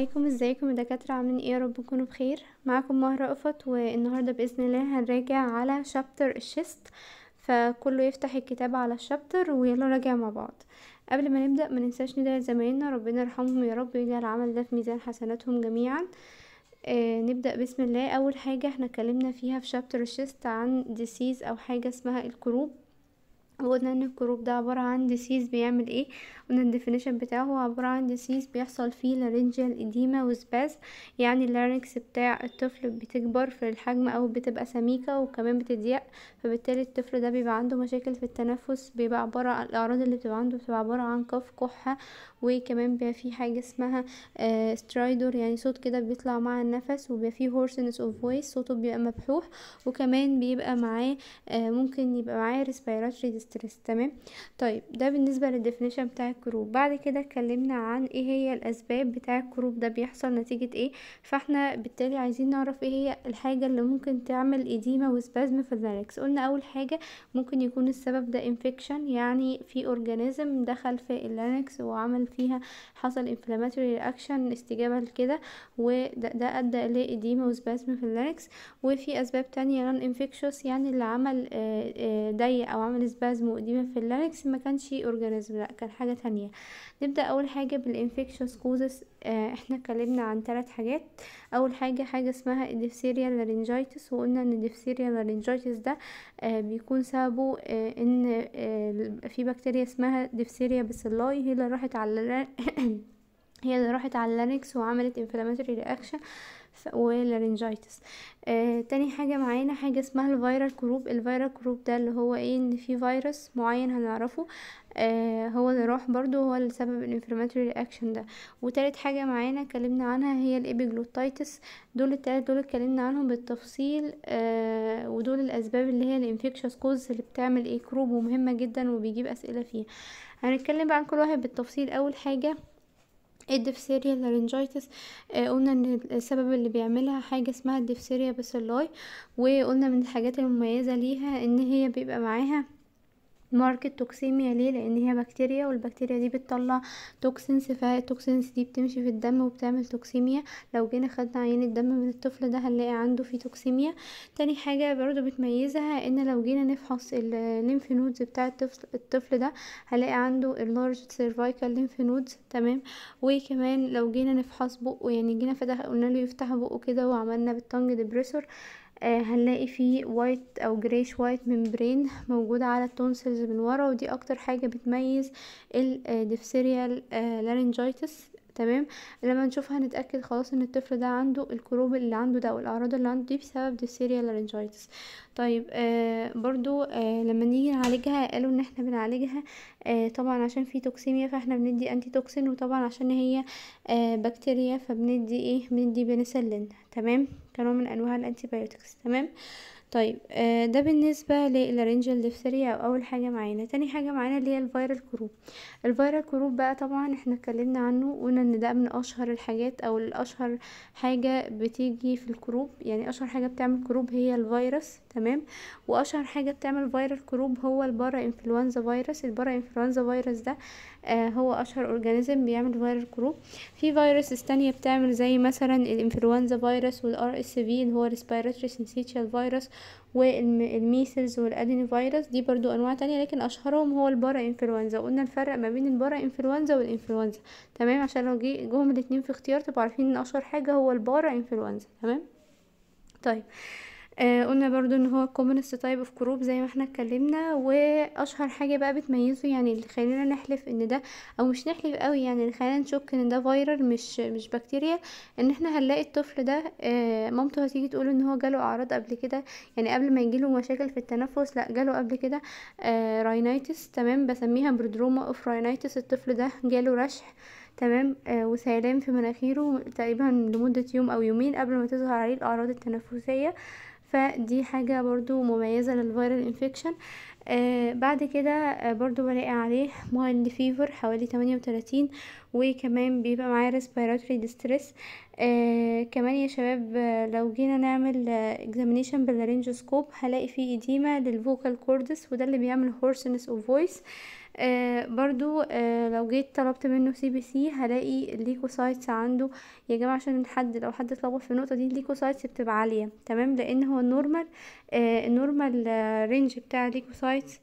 عليكم ازيكم يا دكاتره عاملين ايه يا رب تكونوا بخير معاكم مهره رأفت والنهارده باذن الله هنراجع على شابتر الشيست فكله يفتح الكتاب على الشابتر ويلا راجع مع بعض قبل ما نبدا ما ننساش ندعي زمايلنا ربنا يرحمهم يا رب ويجعل العمل ده في ميزان حسناتهم جميعا آه نبدا بسم الله اول حاجه احنا اتكلمنا فيها في شابتر الشيست عن ديسيز او حاجه اسمها الكروب وقلنا ان الجروب ده عبارة عن ديسيز بيعمل ايه قلنا الديفينيشن بتاعه هو عبارة عن ديسيز بيحصل فيه لارنجيال اديما وسباس يعني اللارنكس بتاع الطفل بتكبر في الحجم او بتبقى سميكة وكمان بتضيق فبالتالي الطفل ده بيبقى عنده مشاكل في التنفس بيبقى عبارة عن الاعراض اللي بتبقى عنده بتبقى عبارة عن كف كحة وكمان بيبقى فيه حاجة اسمها سترايدور آه، يعني صوت كده بيطلع مع النفس وبيبقى فيه هورسنس اوف فويس صوته بيبقى مبحوح وكمان بيبقى معاه آه، ممكن يبقى معاه ريسبيراتوري ستريس تمام طيب ده بالنسبه للديفينيشن بتاع الكروب بعد كده اتكلمنا عن ايه هي الاسباب بتاع الكروب ده بيحصل نتيجه ايه فاحنا بالتالي عايزين نعرف ايه هي الحاجه اللي ممكن تعمل ايديما وسبازم في الفالكس قلنا اول حاجه ممكن يكون السبب ده انفكشن يعني في اورجانيزم دخل في اللانكس وعمل فيها حصل انفلاماتوري رياكشن استجابه لكده وده ده ادى ايديما وسبازم في اللانكس وفي اسباب تانية نون انفكشوس يعني اللي عمل ضيق آه، آه، او عمل سباز مؤلمة في اللاركس ما كانش اورجانيزم لا كان حاجة تانية نبدأ اول حاجة بالانفكشوس آه، كوزس احنا اتكلمنا عن ثلاث حاجات اول حاجة حاجة اسمها الديفثيريا لارنجايتس وقلنا ان الديفثيريا لارنجايتس ده آه، بيكون سببه آه، ان في بكتيريا اسمها ديفثيريا بسلاي هي اللي راحت على هي اللي راحت على اللارنكس وعملت انفلاماتوري رياكشن والرينجايتس آه تاني حاجة معانا حاجة اسمها الفيرال كروب الفيرال كروب ده اللي هو ايه ان في فيروس معين هنعرفه آه هو اللي راح برضو هو اللي سبب الانفلاماتوري رياكشن ده وتالت حاجة معانا اتكلمنا عنها هي الابيجلوتايتس دول التلات دول اتكلمنا عنهم بالتفصيل آه ودول الاسباب اللي هي الانفكشوس كوز اللي بتعمل ايه كروب ومهمة جدا وبيجيب اسئلة فيها هنتكلم بقى عن كل واحد بالتفصيل اول حاجة الديفثيريا لارنجايتس آه، قلنا ان السبب اللي بيعملها حاجه اسمها الديفثيريا بسلاي وقلنا من الحاجات المميزه ليها ان هي بيبقى معاها ماركت توكسيميا ليه لان هي بكتيريا والبكتيريا دي بتطلع توكسينز فالتوكسينز دي بتمشي في الدم وبتعمل توكسيميا لو جينا خدنا عينة دم من الطفل ده هنلاقي عنده في توكسيميا تاني حاجة برضو بتميزها ان لو جينا نفحص الليمف نودز بتاع الطفل, الطفل ده هنلاقي عنده اللارج سيرفايكال ليمف نودز تمام وكمان لو جينا نفحص بقه يعني جينا فتح قلنا له يفتح بقه كده وعملنا بالتنج ديبريسور آه، هنلاقي فيه وايت او جريش وايت ممبرين موجود على التونسلز من ورا ودي اكتر حاجه بتميز الديفسيريال آه، لارنجايتس آه، تمام لما نشوفها نتاكد خلاص ان الطفل ده عنده الكروب اللي عنده ده والاعراض اللي عنده دي بسبب ديفثيريا لارنجايتس طيب آه برضو آه لما نيجي نعالجها قالوا ان احنا بنعالجها آه طبعا عشان في توكسيميا فاحنا بندي انتي توكسين وطبعا عشان هي آه بكتيريا فبندي ايه بندي بنسلين تمام كانوا من انواع الانتي بايوتكس تمام آه طيب آه، ده بالنسبة للارنجل ديفتري او اول حاجة معانا تاني حاجة معانا اللي هي الفيرال كروب الفيرال كروب بقى طبعا احنا اتكلمنا عنه وقلنا ان ده من اشهر الحاجات او الاشهر حاجة بتيجي في الكروب يعني اشهر حاجة بتعمل كروب هي الفيروس تمام واشهر حاجة بتعمل فيرال كروب هو البارا انفلونزا فيروس البارا انفلونزا فيروس ده آه، هو اشهر اورجانيزم بيعمل فيرال كروب في فيروسز تانية بتعمل زي مثلا الانفلونزا فيروس والار اس في اللي هو ريسبيراتوري سينسيتشال فيروس والميسلز والادينو فيروس دي برضو انواع تانية لكن اشهرهم هو البارا انفلونزا قلنا الفرق ما بين البارا انفلونزا والانفلونزا تمام عشان لو جه جوهم الاتنين في اختيار تبقوا عارفين ان اشهر حاجه هو البارا انفلونزا تمام طيب آه، قلنا برضو ان هو كومونست تايب اوف كروب زي ما احنا اتكلمنا واشهر حاجه بقى بتميزه يعني اللي خلينا نحلف ان ده او مش نحلف قوي يعني اللي خلينا نشك ان ده فيرال مش مش بكتيريا ان احنا هنلاقي الطفل ده آه مامته هتيجي تقول ان هو جاله اعراض قبل كده يعني قبل ما يجيله مشاكل في التنفس لا جاله قبل كده آه تمام بسميها برودروما اوف راينيتس الطفل ده جاله رشح تمام آه وسيلان في مناخيره تقريبا لمدة يوم أو يومين قبل ما تظهر عليه الأعراض التنفسية آه فدي حاجة برضو مميزة للفيرال انفكشن آه بعد كده آه برضو بلاقي عليه مايلد فيفر حوالي تمانية وتلاتين وكمان بيبقى معاه ريسبيراتوري آه، ديستريس كمان يا شباب آه، لو جينا نعمل اكزامينشن بالرينج سكوب هلاقي فيه اديمة للفوكال كوردس وده اللي بيعمل hoarseness of voice آه، برضو آه لو جيت طلبت منه سي بي سي هلاقي الليكو سايتس عنده يا جماعه عشان نحدد لو حد اتلخبط في النقطه دي الليكو سايتس بتبقى عاليه تمام لان هو النورمال آه النورمال رينج آه، بتاع الليكو سايتس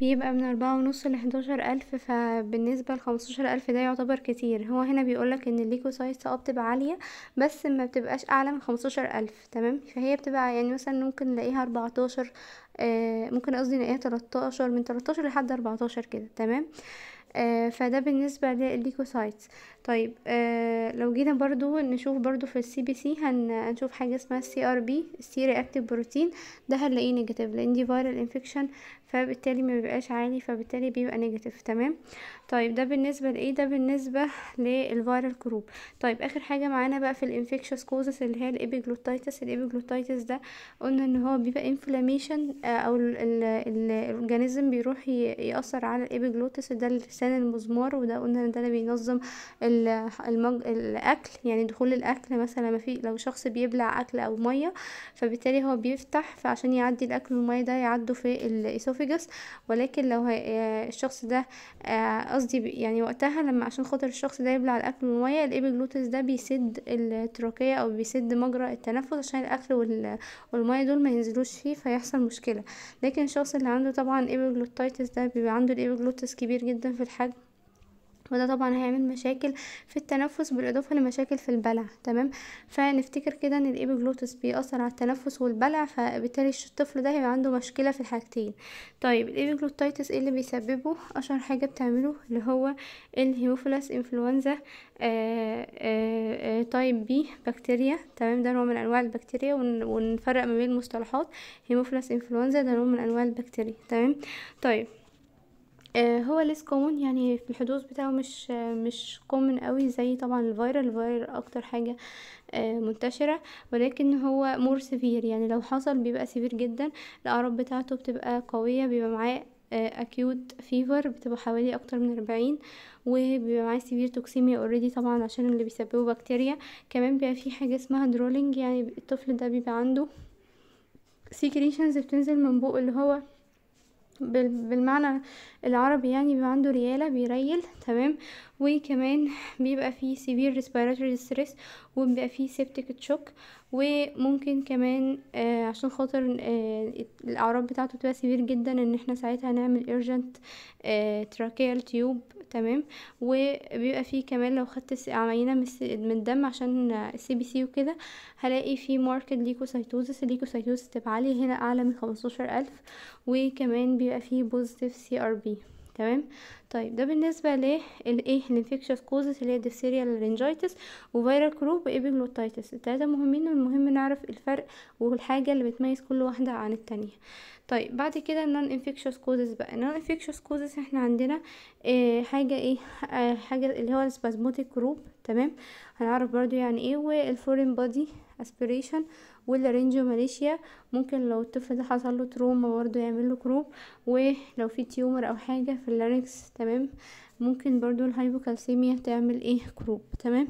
بيبقى من أربعة ونص لحداشر ألف فبالنسبة لخمستاشر ألف ده يعتبر كتير هو هنا بيقولك ان الليكوسايتس اه بتبقى عالية بس ما بتبقاش أعلى من خمستاشر ألف تمام فهي بتبقى يعني مثلا ممكن نلاقيها أربعتاشر آه ممكن قصدي نلاقيها تلتاشر من تلتاشر لحد أربعتاشر كده تمام آه فده بالنسبة للليكوسايتس طيب آه لو جينا برضو نشوف برضو في السي بي سي هنشوف حاجة اسمها السي ار بي السي رياكتيف بروتين ده هنلاقيه نيجاتيف لان دي فايرال انفكشن فبالتالي ما بيبقاش عالي فبالتالي بيبقى نيجاتيف تمام طيب ده بالنسبه لايه ده بالنسبه للفيرال كروب طيب اخر حاجه معانا بقى في الانفكشوس كوزس اللي هي الابيجلوتايتس الابيجلوتايتس ده قلنا ان هو بيبقى انفلاميشن آه، او الاورجانيزم بيروح ياثر على الابيجلوتس ده لسان المزمار وده قلنا ان ده اللي بينظم المج... الاكل يعني دخول الاكل مثلا ما في لو شخص بيبلع اكل او ميه فبالتالي هو بيفتح فعشان يعدي الاكل والميه ده يعدوا في الاسوف الاسوفيجس ولكن لو آه، الشخص ده آه، قصدي يعني وقتها لما عشان خاطر الشخص ده يبلع الاكل ميه الابيجلوتس ده بيسد التراكية او بيسد مجرى التنفس عشان الاكل والميه دول ما ينزلوش فيه فيحصل مشكله لكن الشخص اللي عنده طبعا ايبيجلوتايتس ده بيبقى عنده الايبيجلوتس كبير جدا في الحجم وده طبعا هيعمل مشاكل في التنفس بالاضافه لمشاكل في البلع تمام فنفتكر كده ان الابيجلوتس بيأثر على التنفس والبلع فبالتالي الطفل ده هيبقى عنده مشكله في الحاجتين طيب الابيجلوتايتس ايه اللي بيسببه اشهر حاجه بتعمله اللي هو الهيموفيلاس انفلونزا تايب بي بكتيريا تمام ده نوع من انواع البكتيريا ونفرق ما بين المصطلحات هيموفيلاس انفلونزا ده نوع من انواع البكتيريا تمام طيب آه، هو ليس كومن يعني في الحدوث بتاعه مش آه، مش كومن قوي زي طبعا الفيرال الفيرال اكتر حاجه آه، منتشره ولكن هو مور سيفير يعني لو حصل بيبقى سيفير جدا الاعراض بتاعته بتبقى قويه بيبقى معاه اكيوت فيفر بتبقى حوالي اكتر من 40 وبيبقى معاه سيفير توكسيميا اوريدي طبعا عشان اللي بيسببه بكتيريا كمان بيبقى في حاجه اسمها درولينج يعني الطفل ده بيبقى عنده سيكريشنز بتنزل من بقه اللي هو بالمعنى العربي يعني بيبقى عنده ريالة بيريل تمام وكمان بيبقى فيه سيفير respiratory ستريس وبيبقى فيه septic shock وممكن كمان آه عشان خاطر آه الاعراض بتاعته تبقى سيفير جدا ان احنا ساعتها نعمل ايرجنت آه تراكيال تيوب تمام وبيبقى فيه كمان لو خدت عينه من الدم عشان السي بي سي وكده هلاقي فيه ماركت ليكوسايتوزس الليكوسايتوزس تبقى عالية هنا اعلى من خمستاشر الف وكمان بيبقى فيه بوزيتيف سي ار بي تمام طيب ده بالنسبه الايه الانفكشس كوزز اللي هي ديفثيريا لارينجايتس وفيرال كروب وابيجلوتايتس التلاته مهمين والمهم نعرف الفرق والحاجه اللي بتميز كل واحده عن التانيه طيب بعد كده النون انفكشس كوزز بقى النون انفكشس كوزز احنا عندنا إيه حاجه ايه آه، حاجه اللي هو السبازموتيك كروب تمام هنعرف برضو يعني ايه والفورين بودي اسبيريشن واللارنجيو ماليشيا ممكن لو الطفل ده حصل له تروما برضه يعمل له كروب ولو في تيومر او حاجه في اللارنكس تمام ممكن برضو الهايبوكالسيميا تعمل ايه كروب تمام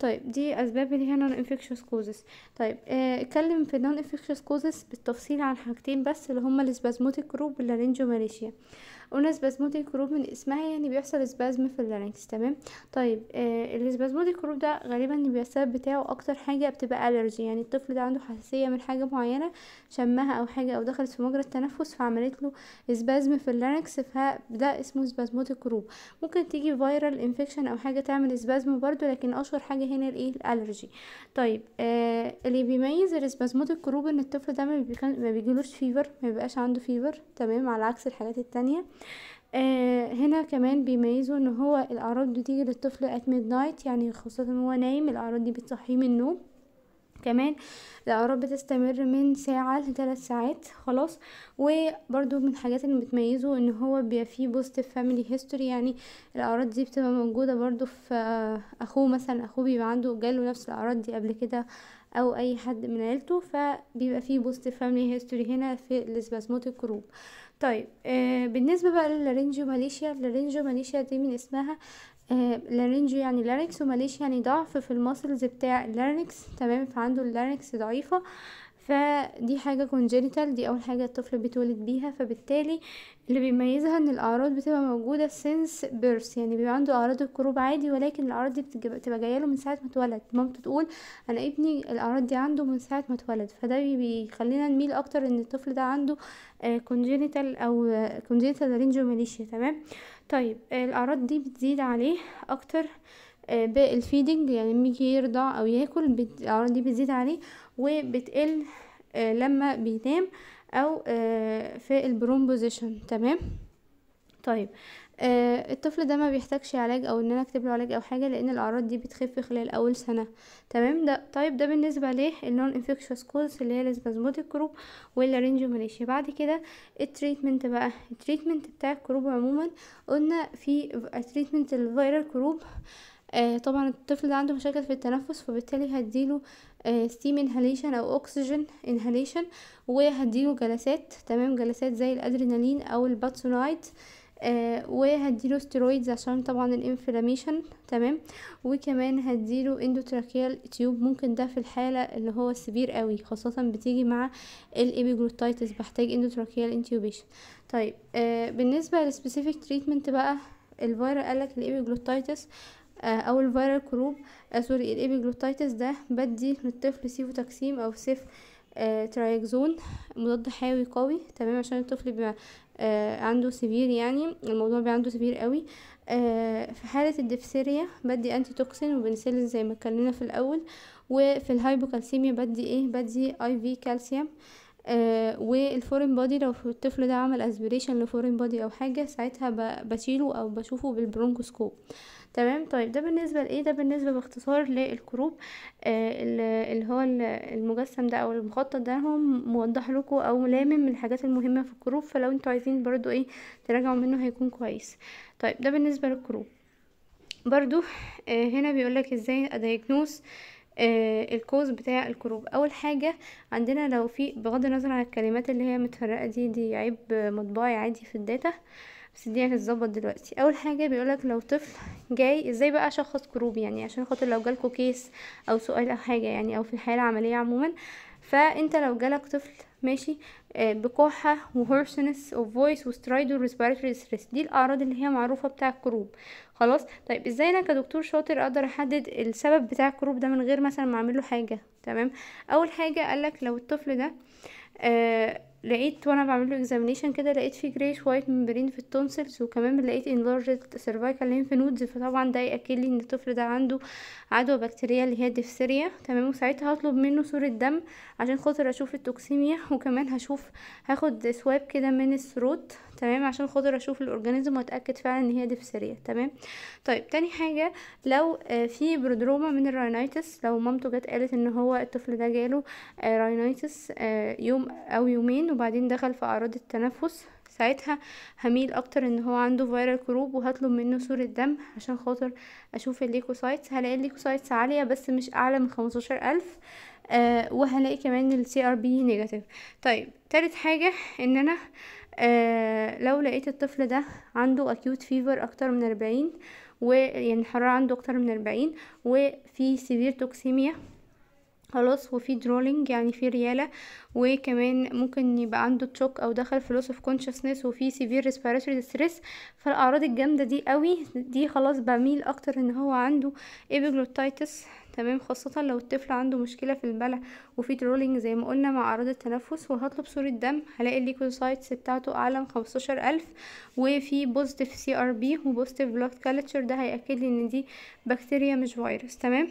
طيب دي اسباب اللي هي نون انفكشوس كوزس طيب آه، اتكلم في نون انفكشوس كوزس بالتفصيل عن حاجتين بس اللي هما الاسبازموتيك كروب واللارينجو ماليشيا ونسبازموتيك كروب من اسمها يعني بيحصل سبازم في اللارينكس تمام طيب آه السبازموتيك كروب ده غالبا بيبقى السبب بتاعه اكتر حاجه بتبقى الرجي يعني الطفل ده عنده حساسيه من حاجه معينه شمها او حاجه او دخلت في مجرى التنفس فعملت له سبازم في اللارينكس فده اسمه سبازموتيك كروب ممكن تيجي فيرال انفكشن او حاجه تعمل سبازم برضو لكن اشهر حاجه هنا الايه الالرجي طيب آه اللي بيميز السبازموتيك كروب ان الطفل ده ما بيجيلوش فيفر ما بيبقاش عنده فيفر تمام على عكس الحاجات التانية آه، هنا كمان بيميزه ان هو الاعراض بتيجي للطفل ات ميد نايت يعني خاصة هو نايم الاعراض دي بتصحيه من النوم كمان الاعراض بتستمر من ساعة لثلاث ساعات خلاص وبرضو من الحاجات اللي بتميزه ان هو بيبقى فيه بوست فاميلي هيستوري يعني الاعراض دي بتبقى موجودة برضو في آه، اخوه مثلا اخوه بيبقى عنده جاله نفس الاعراض دي قبل كده او اي حد من عيلته فبيبقى فيه بوست فاميلي هيستوري هنا في الاسبازموتيك جروب طيب آه بالنسبه بقى للارينجيو ماليشيا اللارينجيو ماليشيا دي من اسمها آه لارينجيو يعني لارينكس وماليشيا يعني ضعف في الماسلز بتاع اللارينكس تمام فعنده اللارينكس ضعيفه آه فدي حاجة كونجينيتال دي أول حاجة الطفل بيتولد بيها فبالتالي اللي بيميزها ان الأعراض بتبقى موجودة سنس بيرث يعني بيبقى عنده أعراض الكروب عادي ولكن الأعراض دي بتبقى جايله من ساعة ما اتولد مامته تقول أنا ابني الأعراض دي عنده من ساعة ما اتولد فده بيخلينا نميل أكتر ان الطفل ده عنده كونجينيتال آه، أو كونجينيتال رينجوماليشيا تمام طيب آه، الأعراض دي بتزيد عليه أكتر آه، بالفيدنج يعني لما يجي يرضع او ياكل الاعراض دي بتزيد عليه وبتقل آه، لما بينام او آه، في البروم بوزيشن تمام طيب آه، الطفل ده ما بيحتاجش علاج او ان انا اكتب له علاج او حاجه لان الاعراض دي بتخف خلال اول سنه تمام ده طيب ده بالنسبه النون انفكشوس كوز اللي هي الاسبازموتيك كروب والارينجوماليشيا بعد كده التريتمنت بقى التريتمنت بتاع الكروب عموما قلنا في التريتمنت الفيرال كروب آه، طبعا الطفل ده عنده مشاكل في التنفس فبالتالي هديله ستيم آه، انهاليشن او اكسجين انهاليشن وهديله جلسات تمام جلسات زي الادرينالين او الباتسونايد آه وهديله ستيرويدز عشان طبعا الانفلاميشن تمام وكمان هديله اندوتراكيال تيوب ممكن ده في الحاله اللي هو سبير قوي خاصه بتيجي مع الابيجلوتايتس بحتاج اندوتراكيال انتيوبيشن طيب آه بالنسبه للسبيسيفيك تريتمنت بقى الفيروس قالك الابيجلوتايتس آه، او الفيرال كروب آه، سوري الابيجلوتايتس ده بدي للطفل سيفو تاكسيم او سيف آه، ترايكزون مضاد حيوي قوي تمام عشان الطفل بيبقى عنده سيفير يعني الموضوع بيبقى عنده سيفير قوي في حالة الدفسيريا بدي انتي توكسين وبنسلين زي ما اتكلمنا في الاول وفي الهايبوكالسيميا بدي ايه بدي اي في كالسيوم آه، والفورين بودي لو الطفل ده عمل اسبريشن لفورين بودي او حاجه ساعتها بشيله او بشوفه بالبرونكوسكوب تمام طيب ده بالنسبه لايه ده بالنسبه باختصار للكروب آه، اللي هو المجسم ده او المخطط ده هو موضح لكم او لامم من الحاجات المهمه في الكروب فلو انتوا عايزين برضو ايه تراجعوا منه هيكون كويس طيب ده بالنسبه للكروب برضو آه، هنا بيقول لك ازاي ادايجنوز آه الكوز بتاع الكروب اول حاجه عندنا لو في بغض النظر عن الكلمات اللي هي متفرقه دي دي عيب مطبعي عادي في الداتا بس دي هتظبط دلوقتي اول حاجه بيقولك لو طفل جاي ازاي بقى اشخص كروب يعني عشان خاطر لو جالكوا كيس او سؤال او حاجه يعني او في الحياه العمليه عموما فانت لو جالك طفل ماشي بكحة وهورسنس اوف فويس وسترايد وريسبيراتوري ستريس دي الاعراض اللي هي معروفة بتاع الكروب خلاص طيب ازاي انا كدكتور شاطر اقدر احدد السبب بتاع الكروب ده من غير مثلا ما اعمله حاجة تمام اول حاجة قالك لو الطفل ده آه لقيت وانا بعمل له اكزامينيشن كده لقيت فيه جراي وايت ممبرين في التونسلز وكمان لقيت انلارجد سيرفايكال لينف نودز فطبعا ده ياكد لي ان الطفل ده عنده عدوى بكتيريه اللي هي ديفثيريا تمام وساعتها هطلب منه صوره دم عشان خاطر اشوف التوكسيميا وكمان هشوف هاخد سواب كده من الثروت تمام عشان خاطر اشوف الاورجانيزم واتاكد فعلا ان هي ديفسيريا تمام طيب تاني حاجه لو آه، في برودروما من الراينايتس لو مامته جت قالت ان هو الطفل ده جاله راينايتس آه، آه، يوم او يومين وبعدين دخل في اعراض التنفس ساعتها هميل اكتر ان هو عنده فيرال كروب وهطلب منه صورة دم عشان خاطر اشوف الليكوسايتس هلاقي الليكوسايتس عالية بس مش اعلى من خمستاشر الف آه وهلاقي كمان السي ار بي نيجاتيف طيب تالت حاجة ان انا آه لو لقيت الطفل ده عنده اكيوت فيفر اكتر من اربعين و يعني الحرارة عنده اكتر من اربعين وفي سيفير توكسيميا خلاص وفي درولينج يعني في رياله وكمان ممكن يبقى عنده تشوك او دخل في لوس اوف كونشسنس وفي سيفير ريسبيراتوري ستريس فالاعراض الجامده دي قوي دي خلاص بميل اكتر ان هو عنده ايبيجلوتايتس تمام خاصة لو الطفل عنده مشكلة في البلع وفي ترولينج زي ما قلنا مع أعراض التنفس وهطلب صورة دم هلاقي الليكوسايتس بتاعته أعلى من خمستاشر ألف وفي بوزيتيف سي ار بي وبوزيتيف بلاد كالتشر ده هيأكد لي إن دي بكتيريا مش فيروس تمام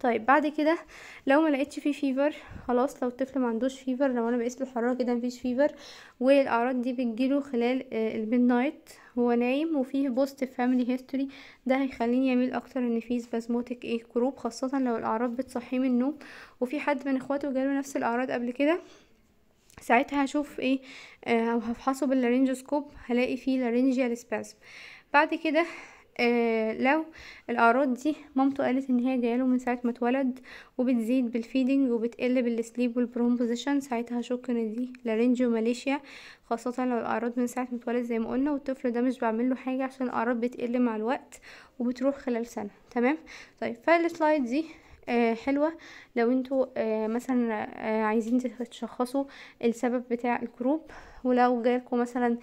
طيب بعد كده لو ما لقيتش فيه فيفر خلاص لو الطفل ما عندوش فيفر لو انا بقيس الحراره كده مفيش فيفر والاعراض دي بتجيله خلال الميد نايت هو نايم وفيه بوست فاميلي هيستوري ده هيخليني اميل اكتر ان فيه سبازموتيك ايه كروب خاصه لو الاعراض بتصحيه من النوم وفي حد من اخواته جاله نفس الاعراض قبل كده ساعتها هشوف ايه او آه، هفحصه باللارينجوسكوب هلاقي فيه لارينجيال سبازم بعد كده آه لو الاعراض دي مامته قالت ان هي جايله من ساعه ما اتولد وبتزيد بالفيدنج وبتقل بالسليب والبرومبوزيشن ساعتها اشك ان دي لارنجيو ماليشيا خاصه لو الاعراض من ساعه ما اتولد زي ما قلنا والطفل ده مش بعمل له حاجه عشان الاعراض بتقل مع الوقت وبتروح خلال سنه تمام طيب فالسلايد دي آه، حلوة لو انتوا آه، مثلا آه، عايزين تشخصوا السبب بتاع الكروب ولو جالكوا مثلا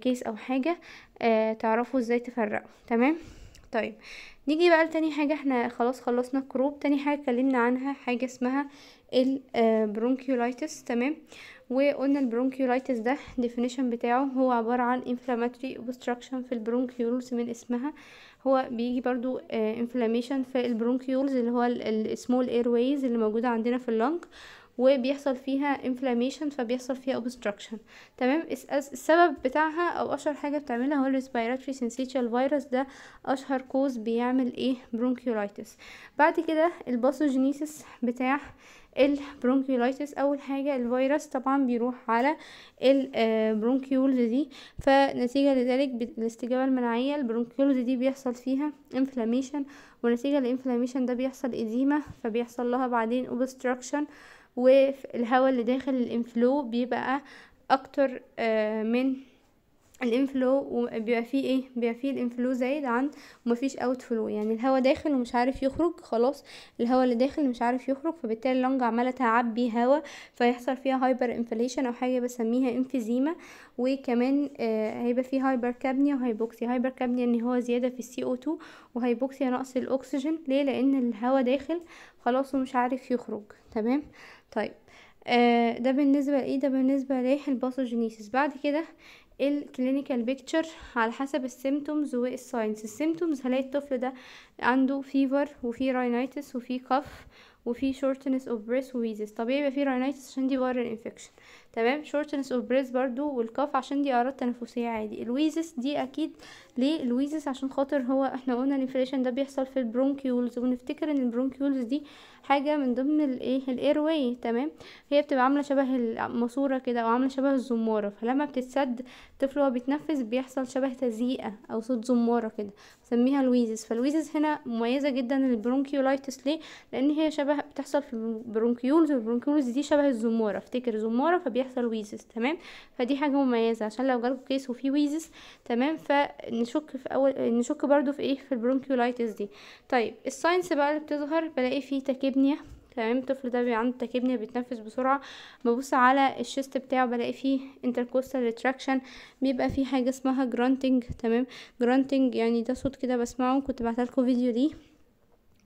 كيس او حاجة تعرفوا ازاي تفرقوا تمام طيب نيجي بقى لتاني حاجة احنا خلاص خلصنا كروب تاني حاجة اتكلمنا عنها حاجة اسمها البرونكيولايتس تمام وقلنا البرونكيولايتس ده definition بتاعه هو عبارة عن inflammatory obstruction في البرونكيولز من اسمها هو بيجي برضو انفلاميشن آه، في البرونكيولز اللي هو السمول ايرويز اللي موجودة عندنا في اللونج وبيحصل فيها inflammation فبيحصل فيها obstruction تمام السبب بتاعها او اشهر حاجة بتعملها هو respiratory syncytial virus ده اشهر كوز بيعمل ايه برونكيولايتس بعد كده الباثوجينيسيس بتاع البرونكيولايتس اول حاجه الفيروس طبعا بيروح على البرونكيولز آه، دي فنتيجه لذلك الاستجابه المناعيه البرونكيولز دي بيحصل فيها انفلاميشن ونتيجه الانفلاميشن ده بيحصل اديمه فبيحصل لها بعدين اوبستراكشن والهواء اللي داخل الانفلو بيبقى اكتر آه، من الانفلو بيبقى فيه ايه بيبقى فيه الانفلو زايد عن ومفيش اوت فلو يعني الهواء داخل ومش عارف يخرج خلاص الهواء اللي داخل مش عارف يخرج فبالتالي اللنج عماله تعبي هواء فيحصل فيها هايبر انفليشن او حاجه بسميها انفيزيما وكمان آه هيبقى فيه هايبر كابنيا وهايبوكسيا هايبر كابنيا ان هو زياده في السي او 2 وهايبوكسيا نقص الاكسجين ليه لان الهواء داخل خلاص ومش عارف يخرج تمام طيب آه ده بالنسبه لايه ده بالنسبه الباثوجينيسيس بعد كده الكلينيكال بيكتشر على حسب السيمتومز والساينس السيمتومز هلاقي الطفل ده عنده فيفر وفي راينيتس وفي كف وفي شورتنس اوف بريث وويزز طبيعي يبقى في راينيتس عشان دي فايرال انفكشن تمام شورتنس اوف بريث برضو والكاف عشان دي اعراض تنفسيه عادي الويزس دي اكيد ليه الويزس عشان خاطر هو احنا قلنا الانفليشن ده بيحصل في البرونكيولز ونفتكر ان البرونكيولز دي حاجه من ضمن الايه الاير واي تمام هي بتبقى عامله شبه الماسوره كده او عامله شبه الزماره فلما بتتسد الطفل وهو بيتنفس بيحصل شبه تزييقه او صوت زماره كده بنسميها الويزس فالويزس هنا مميزه جدا البرونكيولايتس ليه لان هي شبه بتحصل في البرونكيولز والبرونكيولز دي شبه الزماره افتكر زماره فبي بيحصل ويزز تمام فدي حاجه مميزه عشان لو جالكوا كيس وفيه ويزز تمام فنشك في اول نشك برضو في ايه في البرونكيولايتس دي طيب الساينس بقى اللي بتظهر بلاقي فيه تاكيبنيا تمام الطفل ده بيبقى عنده تاكيبنيا بيتنفس بسرعه ببص على الشيست بتاعه بلاقي فيه انتركوستال ريتراكشن بيبقى فيه حاجه اسمها جرانتنج تمام جرانتنج يعني ده صوت كده بسمعه كنت بعتلكوا فيديو ليه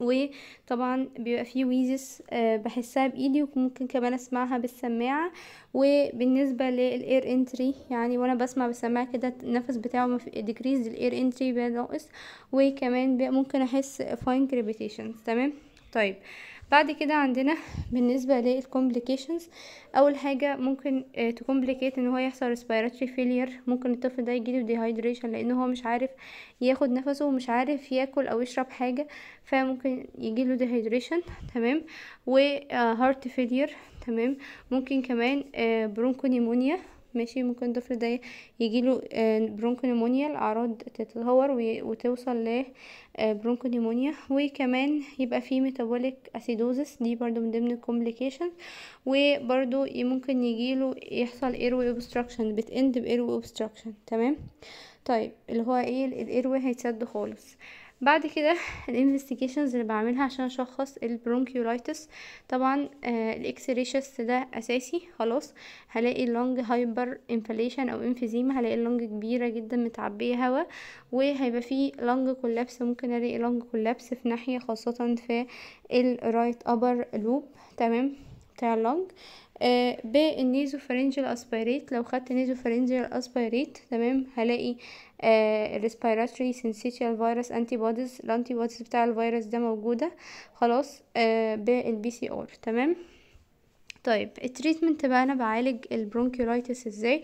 وطبعا بيبقى فيه ويزس آه، بحسها بايدي وممكن كمان اسمعها بالسماعة وبالنسبة للاير انتري يعني وانا بسمع بالسماعة كده النفس بتاعه ديكريز الاير انتري بيبقى ناقص وكمان ممكن احس فاين كريبيتيشنز تمام طيب بعد كده عندنا بالنسبة للكومبليكيشنز أول حاجة ممكن تكمبليكيت آه، ان هو يحصل ريسبيراتوري فيلير ممكن الطفل ده يجيله ديهايدريشن لان هو مش عارف ياخد نفسه ومش عارف ياكل او يشرب حاجة فممكن يجيله ديهايدريشن تمام وهارت آه، فيلير تمام ممكن كمان برونكو آه، نيمونيا ماشي ممكن الطفل ده يجيله آه، برونكو نيمونيا الاعراض تتطور وتوصل ل آه، برونكو نيمونيا وكمان يبقى فيه ميتابوليك اسيدوزس دي برضو من ضمن الكومبليكيشن وبرضو ممكن يجيله يحصل ايروي اوبستراكشن بتند بايروي اوبستراكشن تمام طيب اللي هو ايه الايروي هيتسد خالص بعد كده الانفستيجيشنز اللي بعملها عشان اشخص البرونكيولايتس طبعا آه الاكس ريشس ده اساسي خلاص هلاقي اللونج هايبر انفليشن او انفيزيما هلاقي اللونج كبيره جدا متعبيه هواء وهيبقى فيه لونج كولابس ممكن الاقي لونج كولابس في ناحيه خاصه في الرايت ابر لوب تمام بتاع اللونج بالنيزو فرنجل اسبيريت لو خدت فرنجل اسبيريت تمام هلاقي آه، respiratory syncytial virus antibodies الانتي بوديز بتاع الفيروس ده موجودة خلاص بالبي سي ار تمام طيب التريتمنت بقى انا بعالج البرونكيولايتس ازاي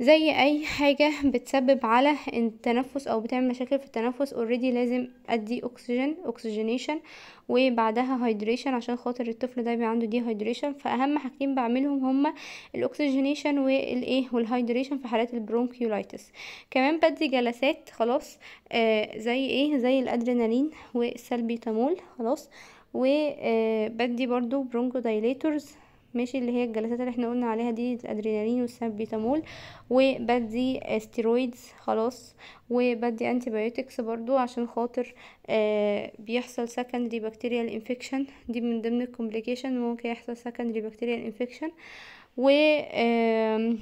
زي اي حاجة بتسبب على التنفس او بتعمل مشاكل في التنفس اوريدي لازم ادي اكسجين اوكسجينيشن وبعدها هيدريشن عشان خاطر الطفل ده بيبقى عنده دي هيدريشن فاهم حاجتين بعملهم هما الاكسجينيشن والايه والهيدريشن في حالات البرونكيولايتس كمان بدي جلسات خلاص آه زي ايه زي الادرينالين والسلبيتامول خلاص وبدي آه، برضو برونكو دايليتورز ماشي اللي هي الجلسات اللي احنا قلنا عليها دي الادرينالين والسبيتامول وبدي استيرويدز خلاص وبدي انتيبيوتكس برضو عشان خاطر آه بيحصل سكندري بكتيريال انفكشن دي من ضمن الكومبليكيشن ممكن يحصل سكندري بكتيريال انفكشن و آه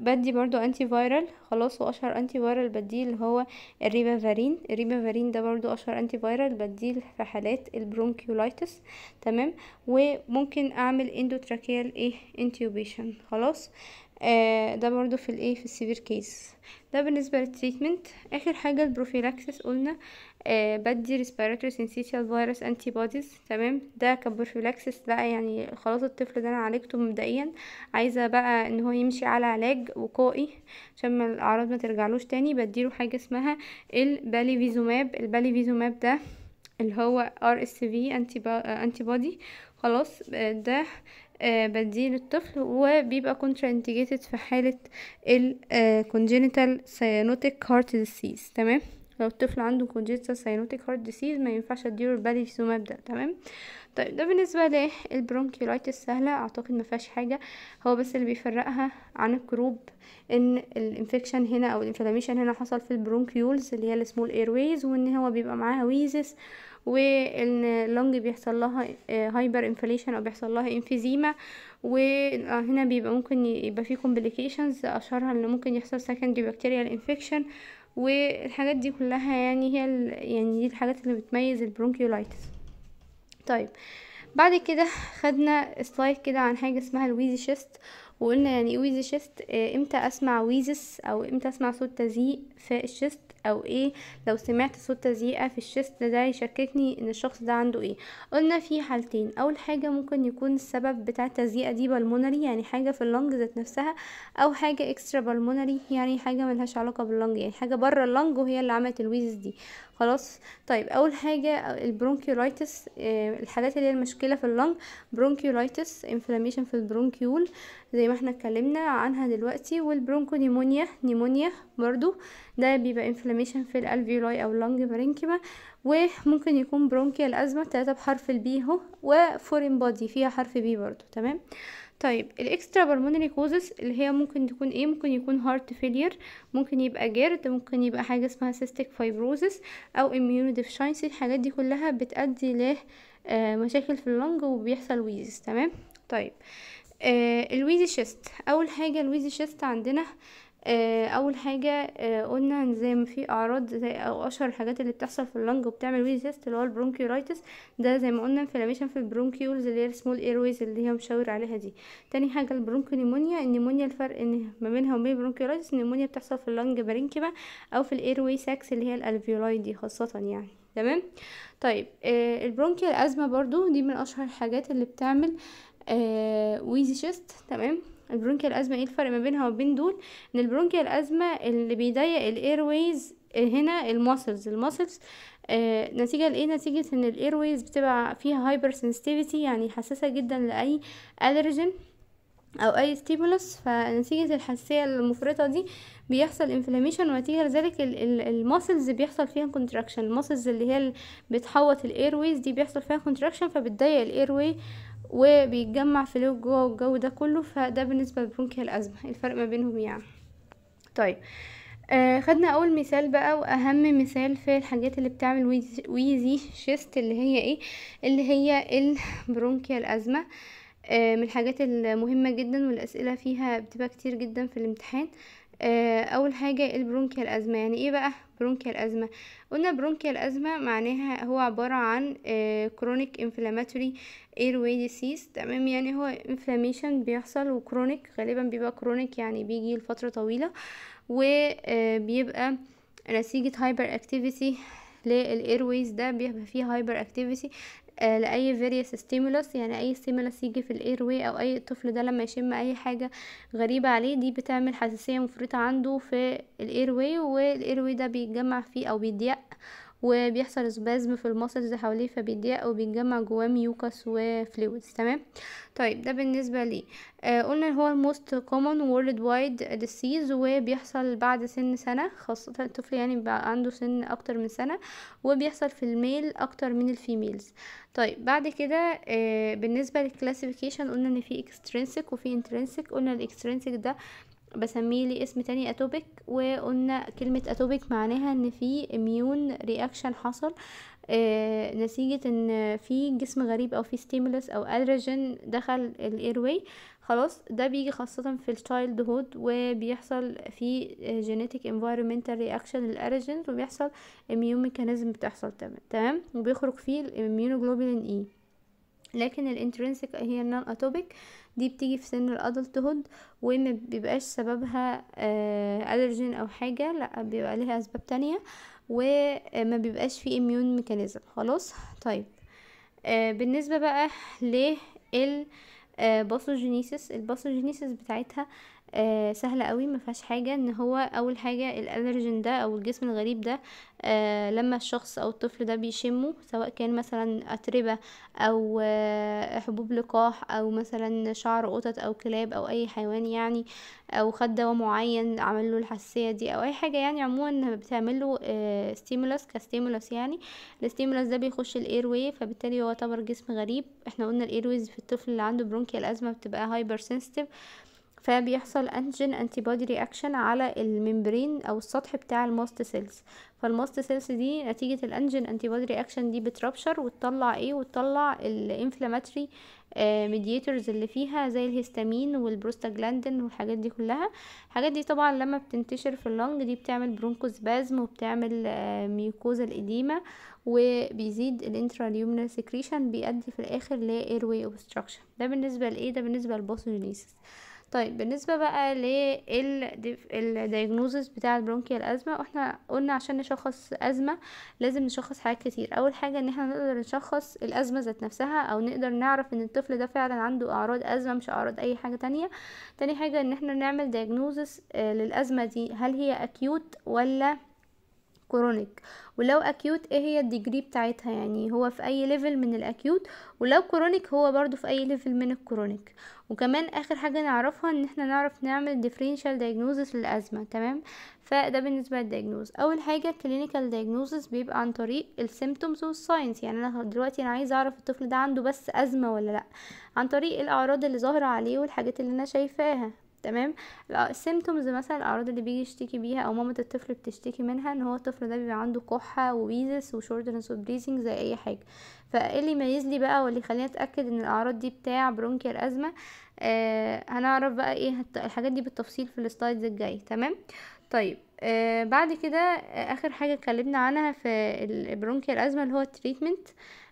بدي برضو انتي فايرال خلاص واشهر انتي فايرال بديه اللي هو الريبافارين الريبافارين ده برضو اشهر انتي فايرال بديه في حالات البرونكيولايتس تمام وممكن اعمل اندوتراكيال ايه انتيوبيشن خلاص آه ده برضو في الايه في السيفير كيس ده بالنسبة للتريتمنت اخر حاجة البروفيلاكسس قلنا آه بدي ريسبيراتوري سينسيتيال فيروس انتي بوديز تمام ده كبروفيلاكسس بقى يعني خلاص الطفل ده انا عالجته مبدئيا عايزة بقى ان هو يمشي على علاج وقائي عشان ما الاعراض ما ترجعلوش تاني بديله حاجة اسمها الباليفيزوماب الباليفيزوماب ده اللي هو ار اس في انتي بودي خلاص آه، ده آه، بديل الطفل وبيبقى contraindicated في حالة ال آه، congenital cyanotic heart disease تمام لو الطفل عنده congenital cyanotic heart disease ما ينفعش اديله الباليزوماب ده تمام طيب ده بالنسبة للبرونكيولايتس سهلة اعتقد ما فيهاش حاجة هو بس اللي بيفرقها عن الكروب ان الانفكشن هنا او الانفلاميشن هنا حصل في البرونكيولز اللي هي السمول ايرويز وان هو بيبقى معاها ويزس واللنج بيحصل لها هايبر آه، انفليشن او بيحصل لها انفيزيما وهنا بيبقى ممكن يبقى فيه كومبليكيشنز اشهرها ان ممكن يحصل سكندري بكتيريال انفكشن والحاجات دي كلها يعني هي يعني دي الحاجات اللي بتميز البرونكيولايتس طيب بعد كده خدنا سلايد كده عن حاجه اسمها الويزي شيست وقلنا يعني ايه ويزي شيست آه، امتى اسمع ويزس او امتى اسمع صوت تزييق في الشيست او ايه لو سمعت صوت تزييقه في الشيست ده يشككني ان الشخص ده عنده ايه قلنا في حالتين اول حاجه ممكن يكون السبب بتاع التزييقه دي بالمونري يعني حاجه في اللنج ذات نفسها او حاجه اكسترا بالمونري يعني حاجه ملهاش علاقه باللنج يعني حاجه بره اللنج وهي اللي عملت الويزز دي خلاص طيب اول حاجه البرونكيولايتس آه، الحالات اللي هي المشكله في اللنج برونكيولايتس انفلاميشن في البرونكيول زي ما احنا اتكلمنا عنها دلوقتي والبرونكو نيمونيا نيمونيا برضو ده بيبقى انفلاميشن في الالفيولاي او اللنج برينكيما وممكن يكون برونكيال ازمه ثلاثه بحرف البي اهو وفورين بودي فيها حرف بي برضو تمام طيب الاكسترا بالمونري كوزز اللي هي ممكن تكون ايه ممكن يكون هارت فيلير ممكن يبقى جيرد ممكن يبقى حاجه اسمها سيستيك فايبروزس او اميونو ديفشاينسي الحاجات دي كلها بتؤدي ل آه، مشاكل في اللنج وبيحصل ويزز تمام طيب آه الويزي شيست اول حاجه الويزي شيست عندنا آه، اول حاجه آه، قلنا ان زي ما في اعراض زي او اشهر الحاجات اللي بتحصل في اللنج وبتعمل ويزيست اللي هو البرونكيورايتس ده زي ما قلنا انفلاميشن في البرونكيولز اللي هي السمول ايرويز اللي هي مشاور عليها دي تاني حاجه البرونكونيمونيا النيمونيا الفرق ان ما بينها وبين البرونكيورايتس النيمونيا بتحصل في اللنج بارينكيما او في الايروي ساكس اللي هي الالفيولاي دي خاصه يعني تمام طيب آه البرونكيال ازمه برضو دي من اشهر الحاجات اللي بتعمل آه ويزي شيست تمام البرونكيال ازمه ايه الفرق ما بينها وبين دول ان البرونكيال ازمه اللي بيضيق ويز هنا الماسلز الماسلز آه نتيجة لإيه؟ نتيجة إن ويز بتبقى فيها هايبر سنسيتيفيتي يعني حساسة جدا لأي ألرجين أو أي ستيمولس فنتيجة الحساسية المفرطة دي بيحصل انفلاميشن ونتيجة لذلك الماسلز بيحصل فيها كونتراكشن الماسلز اللي هي بتحوط ويز دي بيحصل فيها كونتراكشن فبتضيق واي وبيتجمع لوك جوه والجو ده كله فده بالنسبة لبرونكيال الأزمة الفرق ما بينهم يعني طيب آه خدنا اول مثال بقى واهم مثال في الحاجات اللي بتعمل ويزي, شيست اللي هي ايه اللي هي البرونكيال ازمه آه من الحاجات المهمه جدا والاسئله فيها بتبقى كتير جدا في الامتحان آه، اول حاجه البرونكيا الازمه يعني ايه بقى برونكيا الازمه قلنا برونكيا الازمه معناها هو عباره عن كرونيك انفلاماتوري اير واي ديزيز تمام يعني هو انفلاميشن بيحصل وكرونيك غالبا بيبقى كرونيك يعني بيجي لفتره طويله وبيبقى نتيجه هايبر اكتيفيتي للايرويز ده بيبقى فيه هايبر اكتيفيتي آه، لاي فيريس ستيمولس يعني اي ستيمولس يجي في الاير واي او اي الطفل ده لما يشم اي حاجه غريبه عليه دي بتعمل حساسيه مفرطه عنده في الاير واي والاير واي ده بيتجمع فيه او بيضيق وبيحصل سبازم في الماسلز حواليه فبيضيق او بيتجمع جواه ميوكس وفلويدز تمام طيب ده بالنسبه ليه آه قلنا هو الموست كومن وورلد وايد ديسيز وبيحصل بعد سن سنه خاصه الطفل يعني بقى عنده سن اكتر من سنه وبيحصل في الميل اكتر من الفيميلز طيب بعد كده آه بالنسبه للكلاسيفيكيشن قلنا ان في اكسترينسيك وفي انترينسيك قلنا الاكسترينسيك ده بسميه لي اسم تاني اتوبيك وقلنا كلمة اتوبيك معناها ان في اميون رياكشن حصل آه، نتيجة ان في جسم غريب او في ستيمولس او الرجين دخل الايرواي خلاص ده بيجي خاصة في التشايلد هود وبيحصل في جينيتك انفيرومنتال رياكشن للارجنز وبيحصل اميون ميكانيزم بتحصل تمام تمام وبيخرج فيه الاميونوجلوبولين اي لكن الانترنسك هي النون اتوبيك دي بتيجي في سن الادلت هود وما بيبقاش سببها الرجين آه، او حاجه لا بيبقى ليها اسباب تانية وما بيبقاش في اميون ميكانيزم خلاص طيب آه، بالنسبه بقى ل الباثوجينيسيس آه، الباثوجينيسيس بتاعتها آه، سهله قوي ما فيهاش حاجه ان هو اول حاجه الالرجين ده او الجسم الغريب ده آه، لما الشخص او الطفل ده بيشمه سواء كان مثلا اتربه او آه، حبوب لقاح او مثلا شعر قطط او كلاب او اي حيوان يعني او خد دواء معين عمل له الحساسيه دي او اي حاجه يعني عموما بتعمل له آه ستيمولس كستيمولس يعني الستيمولس ده بيخش الاير فبالتالي هو يعتبر جسم غريب احنا قلنا الايرويز في الطفل اللي عنده برونكيال ازمه بتبقى هايبر سنسيتيف فبيحصل انتجين انتي بودي رياكشن على الممبرين او السطح بتاع الماست سيلز فالماست سيلز دي نتيجه الانتجين انتي بودي رياكشن دي بتربشر وتطلع ايه وتطلع الانفلاماتري آه، ميديتورز اللي فيها زي الهستامين والبروستاجلاندين والحاجات دي كلها الحاجات دي طبعا لما بتنتشر في اللونج دي بتعمل برونكوسبازم وبتعمل ميوكوزا آه، الاديمه وبيزيد الانتراليومنا سكريشن بيؤدي في الاخر لايروي اوبستراكشن ده بالنسبه لايه ده بالنسبه للبوثوجينيسيس طيب بالنسبة بقى للدياجنوزس بتاع البرونكيا الازمه واحنا قلنا عشان نشخص أزمة لازم نشخص حاجات كتير أول حاجة إن احنا نقدر نشخص الأزمة ذات نفسها أو نقدر نعرف إن الطفل ده فعلا عنده أعراض أزمة مش أعراض أي حاجة تانية تاني حاجة إن احنا نعمل دياجنوزس آه، للأزمة دي هل هي أكيوت ولا كرونيك ولو اكيوت ايه هي الديجري بتاعتها يعني هو في اي ليفل من الاكيوت ولو كرونيك هو برضو في اي ليفل من الكرونيك وكمان اخر حاجه نعرفها ان احنا نعرف نعمل ديفرنشال دايجنوزس للازمه تمام فده بالنسبه للدايجنوز اول حاجه كلينيكال دايجنوزس بيبقى عن طريق السيمتومز والساينس يعني انا دلوقتي انا عايزه اعرف الطفل ده عنده بس ازمه ولا لا عن طريق الاعراض اللي ظاهره عليه والحاجات اللي انا شايفاها تمام السيمتومز مثلا الاعراض اللي بيجي يشتكي بيها او مامة الطفل بتشتكي منها ان هو الطفل ده بيبقى عنده كحة وويزس وشورتنس وبليزنج زي اي حاجة فايه اللي يميز لي بقى واللي يخليني اتاكد ان الاعراض دي بتاع برونكيال ازمة آه هنعرف بقى ايه الحاجات دي بالتفصيل في السلايدز الجاي تمام طيب آه بعد كده آه اخر حاجه اتكلمنا عنها في البرونكيال ازمه اللي هو التريتمنت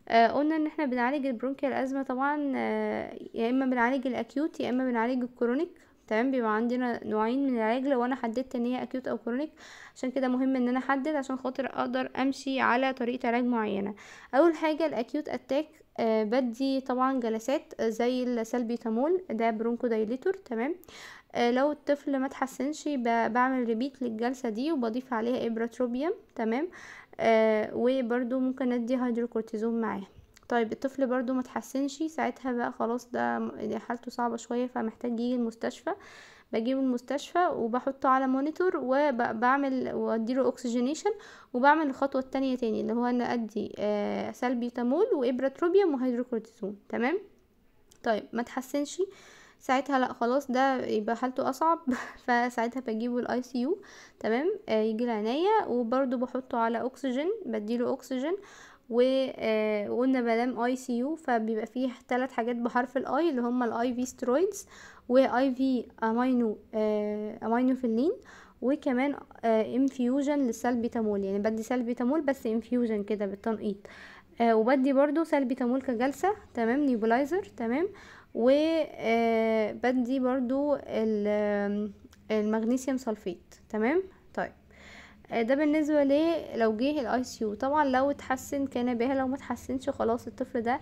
آه قلنا ان احنا بنعالج البرونكيال ازمه طبعا آه يا اما بنعالج الاكيوت يا اما بنعالج الكرونيك تمام بيبقى عندنا نوعين من العلاج لو انا حددت ان هي اكيوت او كرونيك عشان كده مهم ان انا احدد عشان خاطر اقدر امشي على طريقه علاج معينه اول حاجه الاكيوت اتاك أه بدي طبعا جلسات زي السلبيتامول ده برونكو دايليتور تمام أه لو الطفل ما تحسنش بعمل ريبيت للجلسه دي وبضيف عليها ابره تروبيوم تمام آه وبرده ممكن ادي هيدروكورتيزون معاه طيب الطفل برضو متحسنش ساعتها بقى خلاص ده يعني حالته صعبة شوية فمحتاج يجي المستشفى بجيبه المستشفى وبحطه على مونيتور وبعمل واديله اكسجينيشن وبعمل الخطوة التانية تاني اللي هو ان ادي آه، تامول سلبيوتامول تروبيوم وهيدروكورتيزون تمام طيب ما تحسنش ساعتها لا خلاص ده يبقى حالته اصعب فساعتها بجيبه الاي سي يو تمام آه، يجي العنايه وبرده بحطه على اكسجين بديله اكسجين وقلنا آه، مدام اي سي يو فبيبقى فيه ثلاث حاجات بحرف الاي اللي هما الاي في سترويدز واي في امينو امينو فيلين وكمان انفيوجن آه، للسلب تامول يعني بدي سلب تامول بس انفيوجن كده بالتنقيط آه، وبدي برضو سلب تامول كجلسة تمام نيبولايزر تمام وبدي برضو المغنيسيوم سلفيت تمام آه، ده بالنسبه لو جه الاي سيو طبعا لو اتحسن كان بها لو ما اتحسنش خلاص الطفل ده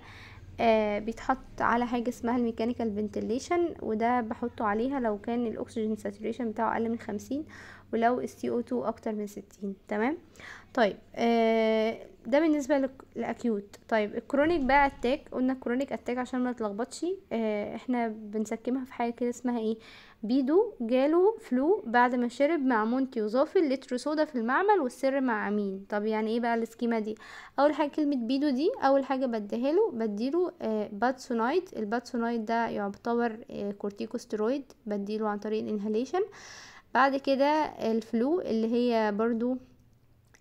آه بيتحط على حاجه اسمها الميكانيكال فنتيليشن وده بحطه عليها لو كان الاكسجين ساتوريشن بتاعه اقل من خمسين ولو السي او 2 اكتر من ستين تمام طيب آه ده بالنسبه للاكيوت طيب الكرونيك بقى اتاك قلنا الكرونيك اتاك عشان ما تلخبطش آه احنا بنسكمها في حاجه كده اسمها ايه بيدو جاله فلو بعد ما شرب مع مونتي وظافي لتر صودا في المعمل والسر مع امين طب يعني ايه بقى السكيما دي اول حاجه كلمه بيدو دي اول حاجه بديها له بديله آه باتسونايد الباتسونايد ده يعتبر آه كورتيكوستيرويد بديله عن طريق الانهيليشن بعد كده الفلو اللي هي برضو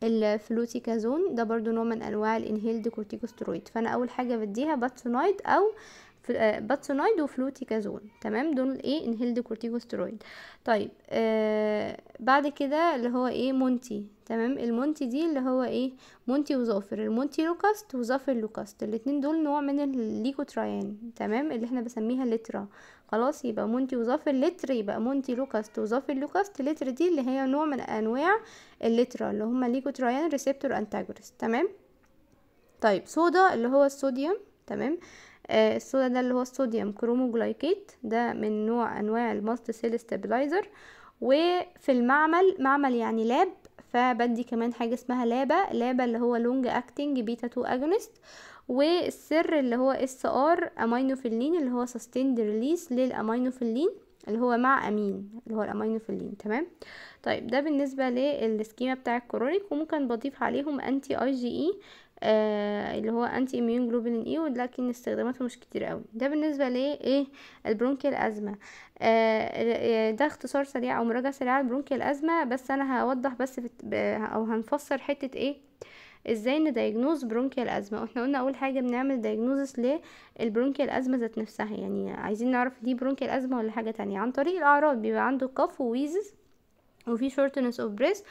الفلوتيكازون ده برضو نوع من انواع الانهيلد كورتيكوسترويد فانا اول حاجه بديها باتسونايد او آه، باتسونايد وفلوتيكازون تمام دول ايه انهيلد كورتيكوسترويد طيب آه بعد كده اللي هو ايه مونتي تمام المونتي دي اللي هو ايه مونتي وظافر المونتي لوكاست وظافر لوكاست الاتنين دول نوع من الليكوتريان تمام اللي احنا بسميها لترا خلاص يبقى مونتي وظافر لتر يبقى مونتي لوكاست وظافر لوكاست لتر دي اللي هي نوع من انواع اللترا اللي هما ليكوتريان ريسبتور انتاجورست تمام طيب صودا اللي هو الصوديوم تمام آه، الصودا ده اللي هو الصوديوم كروموجلايكيت ده من نوع انواع الماست سيل ستابلايزر وفي المعمل معمل يعني لاب فبدي كمان حاجه اسمها لابا لابا اللي هو لونج اكتنج بيتا 2 اجونست والسر اللي هو اس ار امينوفيلين اللي هو سستيند ريليس للامينوفيلين اللي هو مع امين اللي هو الامينوفيلين تمام طيب ده بالنسبه للسكيما بتاع الكورونيك وممكن بضيف عليهم انتي اي جي اي آه اللي هو انتي اميون جلوبولين اي ولكن استخداماته مش كتير قوي ده بالنسبه لايه ايه البرونكي الازمه آه،, آه ده اختصار سريع او مراجعه سريعه البرونكي الازمه بس انا هوضح بس او هنفسر حته ايه ازاي ندايجنوز برونكيا الازمه واحنا قلنا اول حاجه بنعمل دايجنوزس للبرونكيا الازمه ذات نفسها يعني عايزين نعرف دي برونكيا الازمه ولا حاجه تانية عن طريق الاعراض بيبقى عنده كف وويزز وفي شورتنس اوف بريس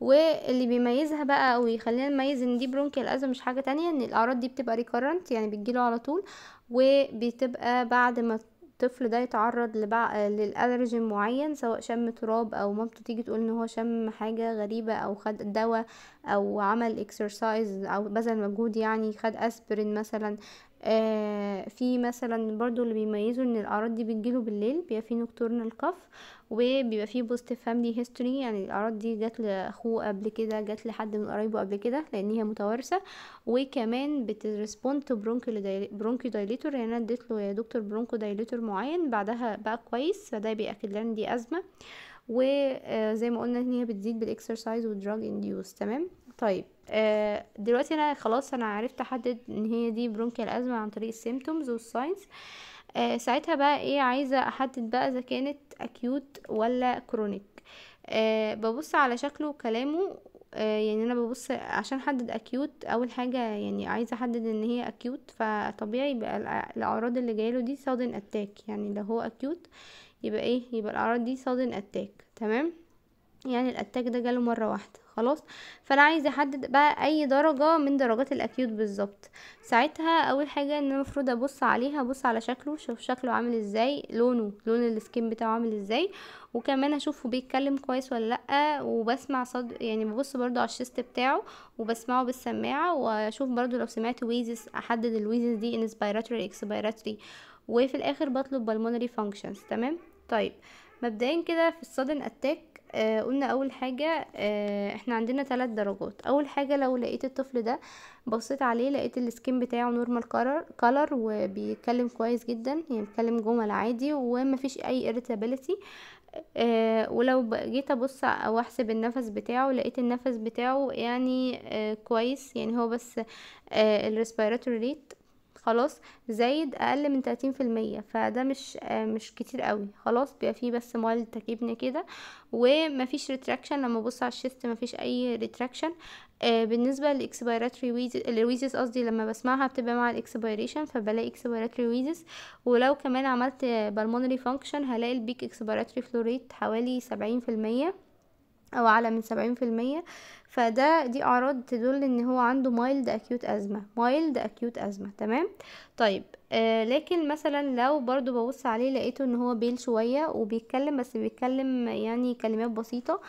واللي بيميزها بقى او يخلينا نميز ان دي برونكيال اذى مش حاجه تانية ان الاعراض دي بتبقى ريكورنت يعني بتجيله على طول وبتبقى بعد ما الطفل ده يتعرض لبع... للالرجين معين سواء شم تراب او مامته تيجي تقول ان هو شم حاجه غريبه او خد دواء او عمل اكسرسايز او بذل مجهود يعني خد اسبرين مثلا آه، في مثلا برضو اللي بيميزه ان الاعراض دي بتجيله بالليل بيبقى فيه نوكتورنال كف وبيبقى فيه بوست فاملي هيستوري يعني الاعراض دي جات لاخوه قبل كده جات لحد من قرايبه قبل كده لان هي متوارثه وكمان بتريسبوند تو برونكي دايليتور يعني انا اديت له يا دكتور برونكو دايليتور معين بعدها بقى كويس فده بياكد لنا دي ازمه وزي آه، ما قلنا ان هي بتزيد بالاكسرسايز والدراج انديوس تمام طيب آه، دلوقتي انا خلاص انا عرفت احدد ان هي دي برونكيا الازمة عن طريق السيمتومز والساينز آه، ساعتها بقى ايه عايزه احدد بقى اذا كانت اكيوت ولا كرونيك آه، ببص على شكله وكلامه يعني انا ببص عشان احدد اكيوت اول حاجه يعني عايزه احدد ان هي اكيوت فطبيعي يبقى الاعراض اللي جايله دي صادن اتاك يعني لو هو اكيوت يبقى ايه يبقى الاعراض دي صادن اتاك تمام يعني الاتاك ده جاله مره واحده خلاص فانا عايزه احدد بقى اي درجه من درجات الاكيوت بالظبط ساعتها اول حاجه ان انا المفروض ابص عليها ابص على شكله شوف شكله عامل ازاي لونه لون السكين بتاعه عامل ازاي وكمان اشوفه بيتكلم كويس ولا لا وبسمع صد يعني ببص برده على الشيست بتاعه وبسمعه بالسماعه واشوف برده لو سمعت ويزز احدد الويزز دي انسبيراتوري اكسبيراتوري وفي الاخر بطلب بالمونري فانكشنز تمام طيب مبدئيا كده في الصدن اتاك آه قلنا اول حاجة آه احنا عندنا ثلاث درجات اول حاجة لو لقيت الطفل ده بصيت عليه لقيت السكين بتاعه نورمال كلر وبيتكلم كويس جدا يعني بيتكلم جمل عادي ومفيش اي اريتابيليتي آه ولو جيت ابص او احسب النفس بتاعه لقيت النفس بتاعه يعني آه كويس يعني هو بس آه الريسبيراتوري ريت خلاص زايد اقل من تلاتين في المية فده مش مش كتير قوي خلاص بيبقى فيه بس مايل تكيبني كده ومفيش ريتراكشن لما ابص على الشيست مفيش اي ريتراكشن آه بالنسبه للاكسبيراتري ويزز قصدي لما بسمعها بتبقى مع الاكسبيريشن فبلاقي اكسبيراتري ويزز ولو كمان عملت بالمونري فانكشن هلاقي البيك اكسبيراتري فلوريت حوالي سبعين في المية او اعلى من سبعين في المية فده دي اعراض تدل ان هو عنده مايلد اكيوت ازمه مايلد اكيوت ازمه تمام طيب آه لكن مثلا لو برضو ببص عليه لقيته ان هو بيل شويه وبيتكلم بس بيتكلم يعني كلمات بسيطه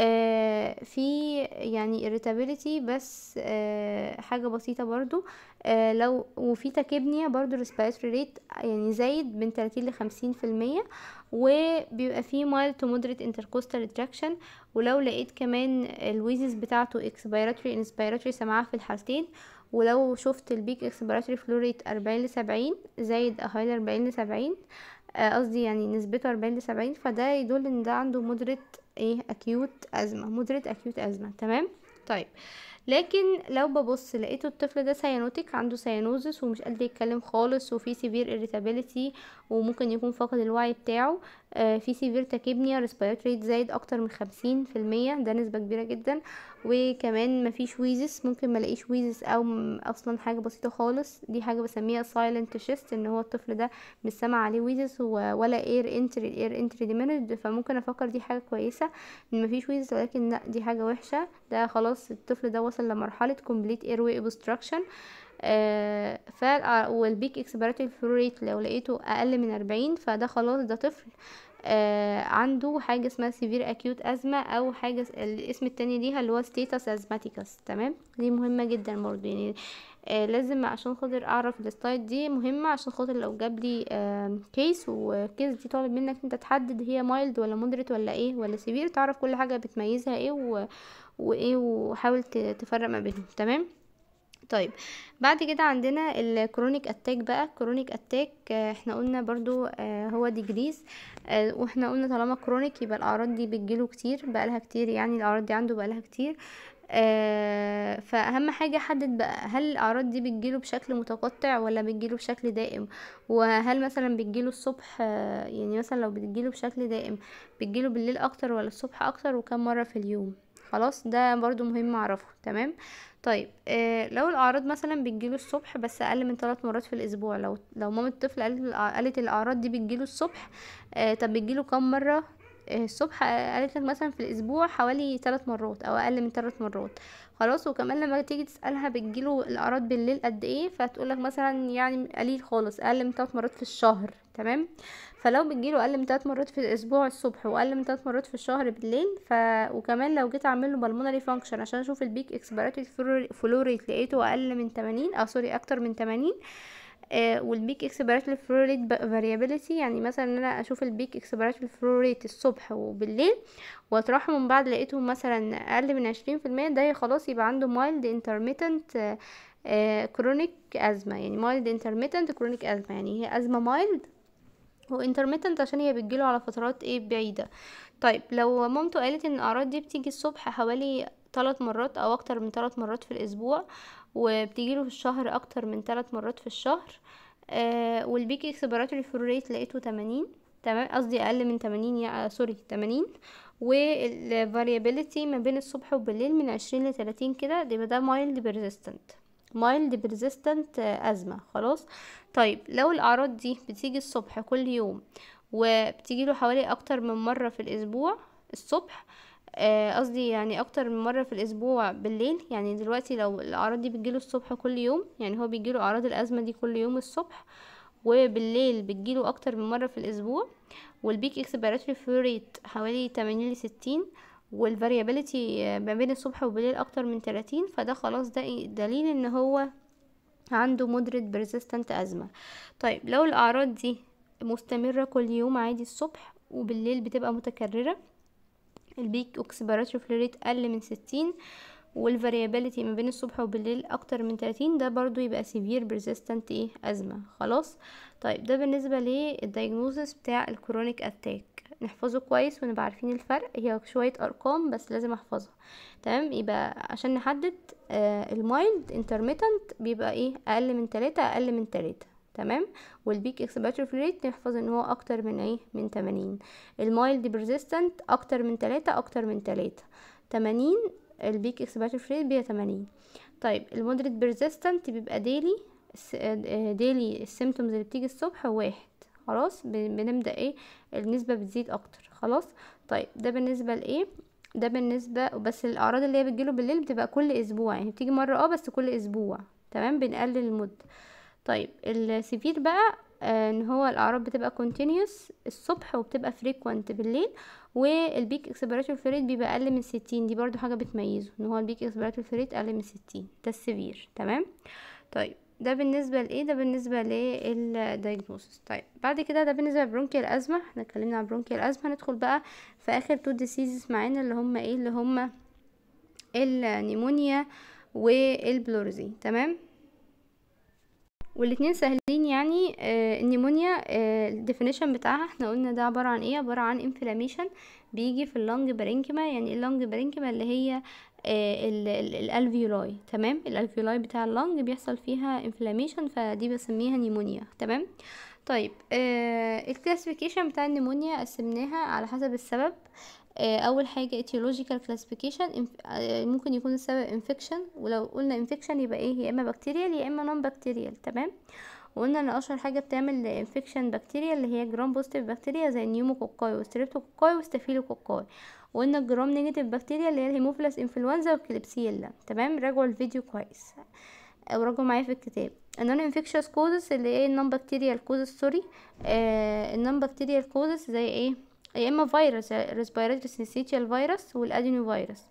آه، في يعني irritability بس آه، حاجة بسيطة برضو آه، لو وفي تاكيبنيا برضو respiratory rate يعني زايد من 30 ل 50 في المية وبيبقى فيه mild to moderate intercostal retraction ولو لقيت كمان الويزز بتاعته expiratory inspiratory سماعة في الحالتين ولو شفت البيك اكسبيراتوري فلوريت ل 70 زايد أهايل ل 70 قصدي يعني نسبته ل 70 فده يدل ان ده عنده مودريت ايه اكيوت ازمه مودريت اكيوت ازمه تمام طيب لكن لو ببص لقيت الطفل ده سيانوتيك عنده سيانوزس ومش قادر يتكلم خالص وفي سيفير اريتابيليتي وممكن يكون فاقد الوعي بتاعه آه، في سيفير تاكيبنيا ريسبيراتوري ريت زايد اكتر من خمسين في المية ده نسبة كبيرة جدا وكمان مفيش ويزس ممكن ملاقيش ويزس او اصلا حاجة بسيطة خالص دي حاجة بسميها سايلنت شيست ان هو الطفل ده مش سامع عليه ويزس ولا اير انتري الاير انتري ديمينج فممكن افكر دي حاجة كويسة ان مفيش ويزس ولكن لا دي حاجة وحشة ده خلاص الطفل ده وصل لمرحلة كومبليت اير واي ابستراكشن آه ف اكسبيراتوري آه، فلو لو لقيته اقل من أربعين فده خلاص ده طفل آه، عنده حاجة اسمها سيفير أكيوت أزمة أو حاجة الاسم التاني ليها اللي هو ستيتس أزماتيكس تمام دي مهمة جدا برضه يعني آه، لازم عشان خاطر أعرف الستايل دي مهمة عشان خاطر لو جاب لي كيس وكيس دي طالب منك انت تحدد هي مايلد ولا مودريت ولا ايه ولا سيفير تعرف كل حاجة بتميزها ايه و... وايه وحاول تفرق ما بينهم تمام طيب بعد كده عندنا الكرونيك اتاك بقى الكرونيك اتاك آه، احنا قلنا برضو آه، هو ديجريز آه، واحنا قلنا طالما كرونيك يبقى الاعراض دي بتجيله كتير بقالها كتير يعني الاعراض دي عنده بقالها كتير آه فاهم حاجه حدد بقى هل الاعراض دي بتجيله بشكل متقطع ولا بتجيله بشكل دائم وهل مثلا بتجيله الصبح آه يعني مثلا لو بتجيله بشكل دائم بتجيله بالليل اكتر ولا الصبح اكتر وكم مره في اليوم خلاص ده برضو مهم اعرفه تمام طيب آه لو الاعراض مثلا بتجيله الصبح بس اقل من ثلاث مرات في الاسبوع لو لو مامة الطفل قالت قالت الاعراض دي بتجيله الصبح آه طب بتجيله كام مره آه، الصبح آه، قالت لك مثلا في الاسبوع حوالي ثلاث مرات او اقل من ثلاث مرات خلاص وكمان لما تيجي تسالها بتجيله الاعراض بالليل قد ايه فتقول لك مثلا يعني قليل خالص اقل من ثلاث مرات في الشهر تمام فلو بتجيله اقل من 3 مرات في الاسبوع الصبح واقل من 3 مرات في الشهر بالليل ف... وكمان لو جيت اعمل له بالمونري فانكشن عشان اشوف البيك اكسبيراتوري فلوريت لقيته اقل من 80 او سوري اكتر من 80 آه والبيك اكسبيراتي فلو ريت فاريابيليتي يعني مثلا ان انا اشوف البيك اكسبيراتي فلو ريت الصبح وبالليل واتراحوا من بعد لقيتهم مثلا اقل من عشرين المية ده خلاص يبقى عنده مايلد انترميتنت كرونيك ازمه يعني مايلد انترميتنت كرونيك ازمه يعني هي ازمه مايلد وانترميتنت عشان هي بتجيله على فترات ايه بعيده طيب لو مامته قالت ان الاعراض دي بتيجي الصبح حوالي ثلاث مرات او اكتر من ثلاث مرات في الاسبوع وبتجيله في الشهر اكتر من ثلاث مرات في الشهر آه والبيك اكسبيراتوري فور ريت لقيته 80 تمام قصدي اقل من 80 يا آه، سوري 80 والفاريابيليتي ما بين الصبح وبالليل من 20 ل 30 كده ده مايلد بيرزيستنت مايلد بريزيستنت أزمة خلاص طيب لو الأعراض دي بتيجي الصبح كل يوم له حوالي أكتر من مرة في الأسبوع الصبح آه، قصدي يعني اكتر من مره في الاسبوع بالليل يعني دلوقتي لو الاعراض دي بتجيله الصبح كل يوم يعني هو بيجيله اعراض الازمه دي كل يوم الصبح وبالليل بتجيله اكتر من مره في الاسبوع والبيك اكسبيراتوري فيوريت حوالي 80 ل 60 والفاريابيليتي ما بين الصبح وبالليل اكتر من 30 فده خلاص ده إيه، دليل ان هو عنده مودريت بريزيستنت ازمه طيب لو الاعراض دي مستمره كل يوم عادي الصبح وبالليل بتبقى متكرره البيك اوكسبيراتوري فلوريت اقل من 60 والفاريابيليتي ما بين الصبح وبالليل اكتر من 30 ده برضو يبقى سيفير بريزيستنت ايه ازمه خلاص طيب ده بالنسبه للدايجنوستس بتاع الكرونيك اتاك نحفظه كويس ونبقى عارفين الفرق هي شوية أرقام بس لازم أحفظها تمام يبقى عشان نحدد آه المايلد انترميتنت بيبقى إيه أقل من تلاتة أقل من تلاتة تمام والبيك اكسباتوري ريت نحفظ ان هو اكتر من ايه من 80 المايلد بيرزيستنت اكتر من 3 اكتر من 3 80 البيك اكسباتوري ريت بيبقى 80 طيب المودريت بيرزيستنت بيبقى ديلي ديلي السيمتومز اللي بتيجي الصبح واحد خلاص بنبدأ ايه النسبة بتزيد اكتر خلاص طيب ده بالنسبة لايه ده بالنسبة بس الاعراض اللي هي بتجيله بالليل بتبقى كل اسبوع يعني بتيجي مرة اه بس كل اسبوع تمام بنقلل المدة طيب السفير بقى آه، ان هو الاعراض بتبقى كونتينيوس الصبح وبتبقى فريكوينت بالليل والبيك اكسبيراتوري فريت بيبقى اقل من ستين دي برضو حاجه بتميزه ان هو البيك اكسبيراتوري فريت اقل من ستين ده السفير تمام طيب ده بالنسبة لإيه ده بالنسبة للدايجنوسيس طيب بعد كده ده بالنسبة لبرونكيال أزمة احنا اتكلمنا عن برونكيال أزمة ندخل بقى في آخر تو ديسيزز معانا اللي هما إيه اللي هما النيمونيا والبلورزي تمام والاتنين سهلين يعني آه النيمونيا آه بتاعها احنا قلنا ده عبارة عن ايه عبارة عن انفلاميشن بيجي في اللونج برينكما يعني إيه اللونج برينكما اللي هي آه، الالفيولاي تمام الالفيولاي بتاع اللنج بيحصل فيها انفلاميشن فدي بسميها نيمونيا تمام طيب آه الكلاسيفيكيشن بتاع النيمونيا قسمناها على حسب السبب آه اول حاجه ايتيولوجيكال آه، كلاسيفيكيشن ممكن يكون السبب انفكشن ولو قلنا انفكشن يبقى ايه يا اما بكتيريال يا اما نون بكتيريال تمام آه وقلنا ان اشهر حاجه بتعمل انفكشن بكتيريا اللي هي جرام بوزيتيف بكتيريا زي النيوموكوكاي وستريبتوكوكاي وستافيلوكوكاي وقلنا الجرام نيجاتيف بكتيريا اللي هي الهيموفيلس انفلونزا والكليبسيلا تمام راجعوا الفيديو كويس او راجعوا معايا في الكتاب النون انفكشوس كوزس اللي هي النون بكتيريال كوزس سوري آه النون بكتيريال كوزس زي ايه يا اما فيروس ريسبيراتوري سينسيتيال فيروس والادينو فيروس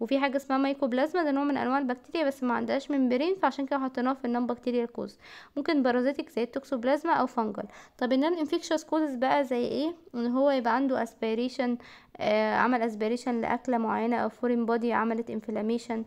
وفي حاجه اسمها مايكوبلازما ده نوع من انواع البكتيريا بس ما عندهاش ممبرين فعشان كده حطيناه في النون بكتيريا كوز ممكن بارازيتك زي التوكسوبلازما او فانجل طب النون انفكشوس كوزز بقى زي ايه ان هو يبقى عنده اسبيريشن آه عمل اسبيريشن لاكله معينه او فورين بودي عملت انفلاميشن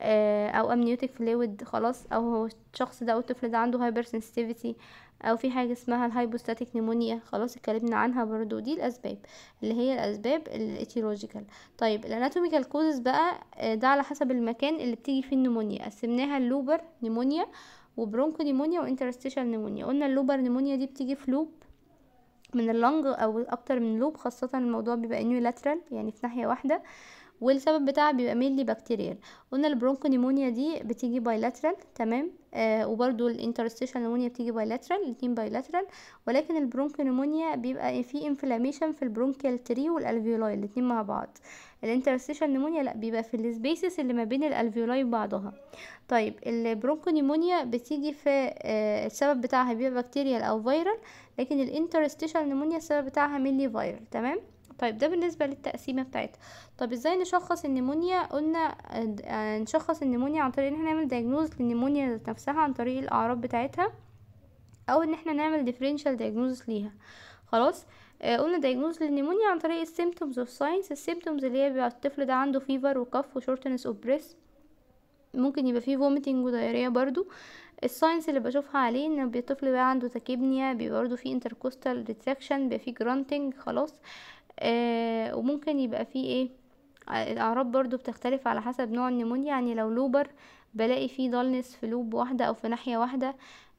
آه او امنيوتيك فلويد خلاص او هو الشخص ده او الطفل ده عنده هايبر سنسيتيفيتي او في حاجه اسمها الهايبوستاتيك نيمونيا خلاص اتكلمنا عنها برضو دي الاسباب اللي هي الاسباب الايتيولوجيكال طيب الاناتوميكال كوزز بقى آه، ده على حسب المكان اللي بتيجي فيه النيمونيا قسمناها اللوبر نيمونيا وبرونكو نيمونيا وانترستيشال نيمونيا قلنا اللوبر نيمونيا دي بتيجي في لوب من اللنج او اكتر من لوب خاصه الموضوع بيبقى لاترال يعني في ناحيه واحده والسبب بتاعها بيبقى مينلي بكتيريال قلنا البرونكو نيمونيا دي بتيجي بايلاترال تمام آه وبرده الانترستيشال نيمونيا بتيجي بايلاترال الاتنين بايلاترال ولكن البرونكو نيمونيا بيبقى في انفلاميشن في البرونكيال تري والالفيولاي الاتنين مع بعض الانترستيشال نيمونيا لا بيبقى في السبيسز اللي ما بين الالفيولاي وبعضها طيب البرونكو نيمونيا بتيجي في آه السبب بتاعها بيبقى بكتيريال او فيرال لكن الانترستيشال نيمونيا السبب بتاعها مينلي فيرال تمام طيب ده بالنسبة للتقسيمة بتاعتها طب ازاي نشخص النمونيا قلنا آه، نشخص النمونيا عن طريق ان احنا نعمل دايجنوز للنمونيا نفسها عن طريق الاعراض بتاعتها او ان احنا نعمل ديفرنشال دياجنوز ليها خلاص آه، قلنا دياجنوز للنمونيا عن طريق السيمتومز اوف ساينس السيمتومز اللي هي بيبقى الطفل ده عنده فيفر وكف وشورتنس اوف بريس ممكن يبقى فيه فوميتنج ودايريه برضو الساينس اللي بشوفها عليه ان الطفل بقى عنده تاكيبنيا بيبقى برضه فيه انتركوستال ريتراكشن بيبقى فيه جرانتنج خلاص آه، وممكن يبقى فيه ايه آه، الاعراض برضو بتختلف على حسب نوع النمونيا يعني لو لوبر بلاقي فيه ضلنس في لوب واحدة او في ناحية واحدة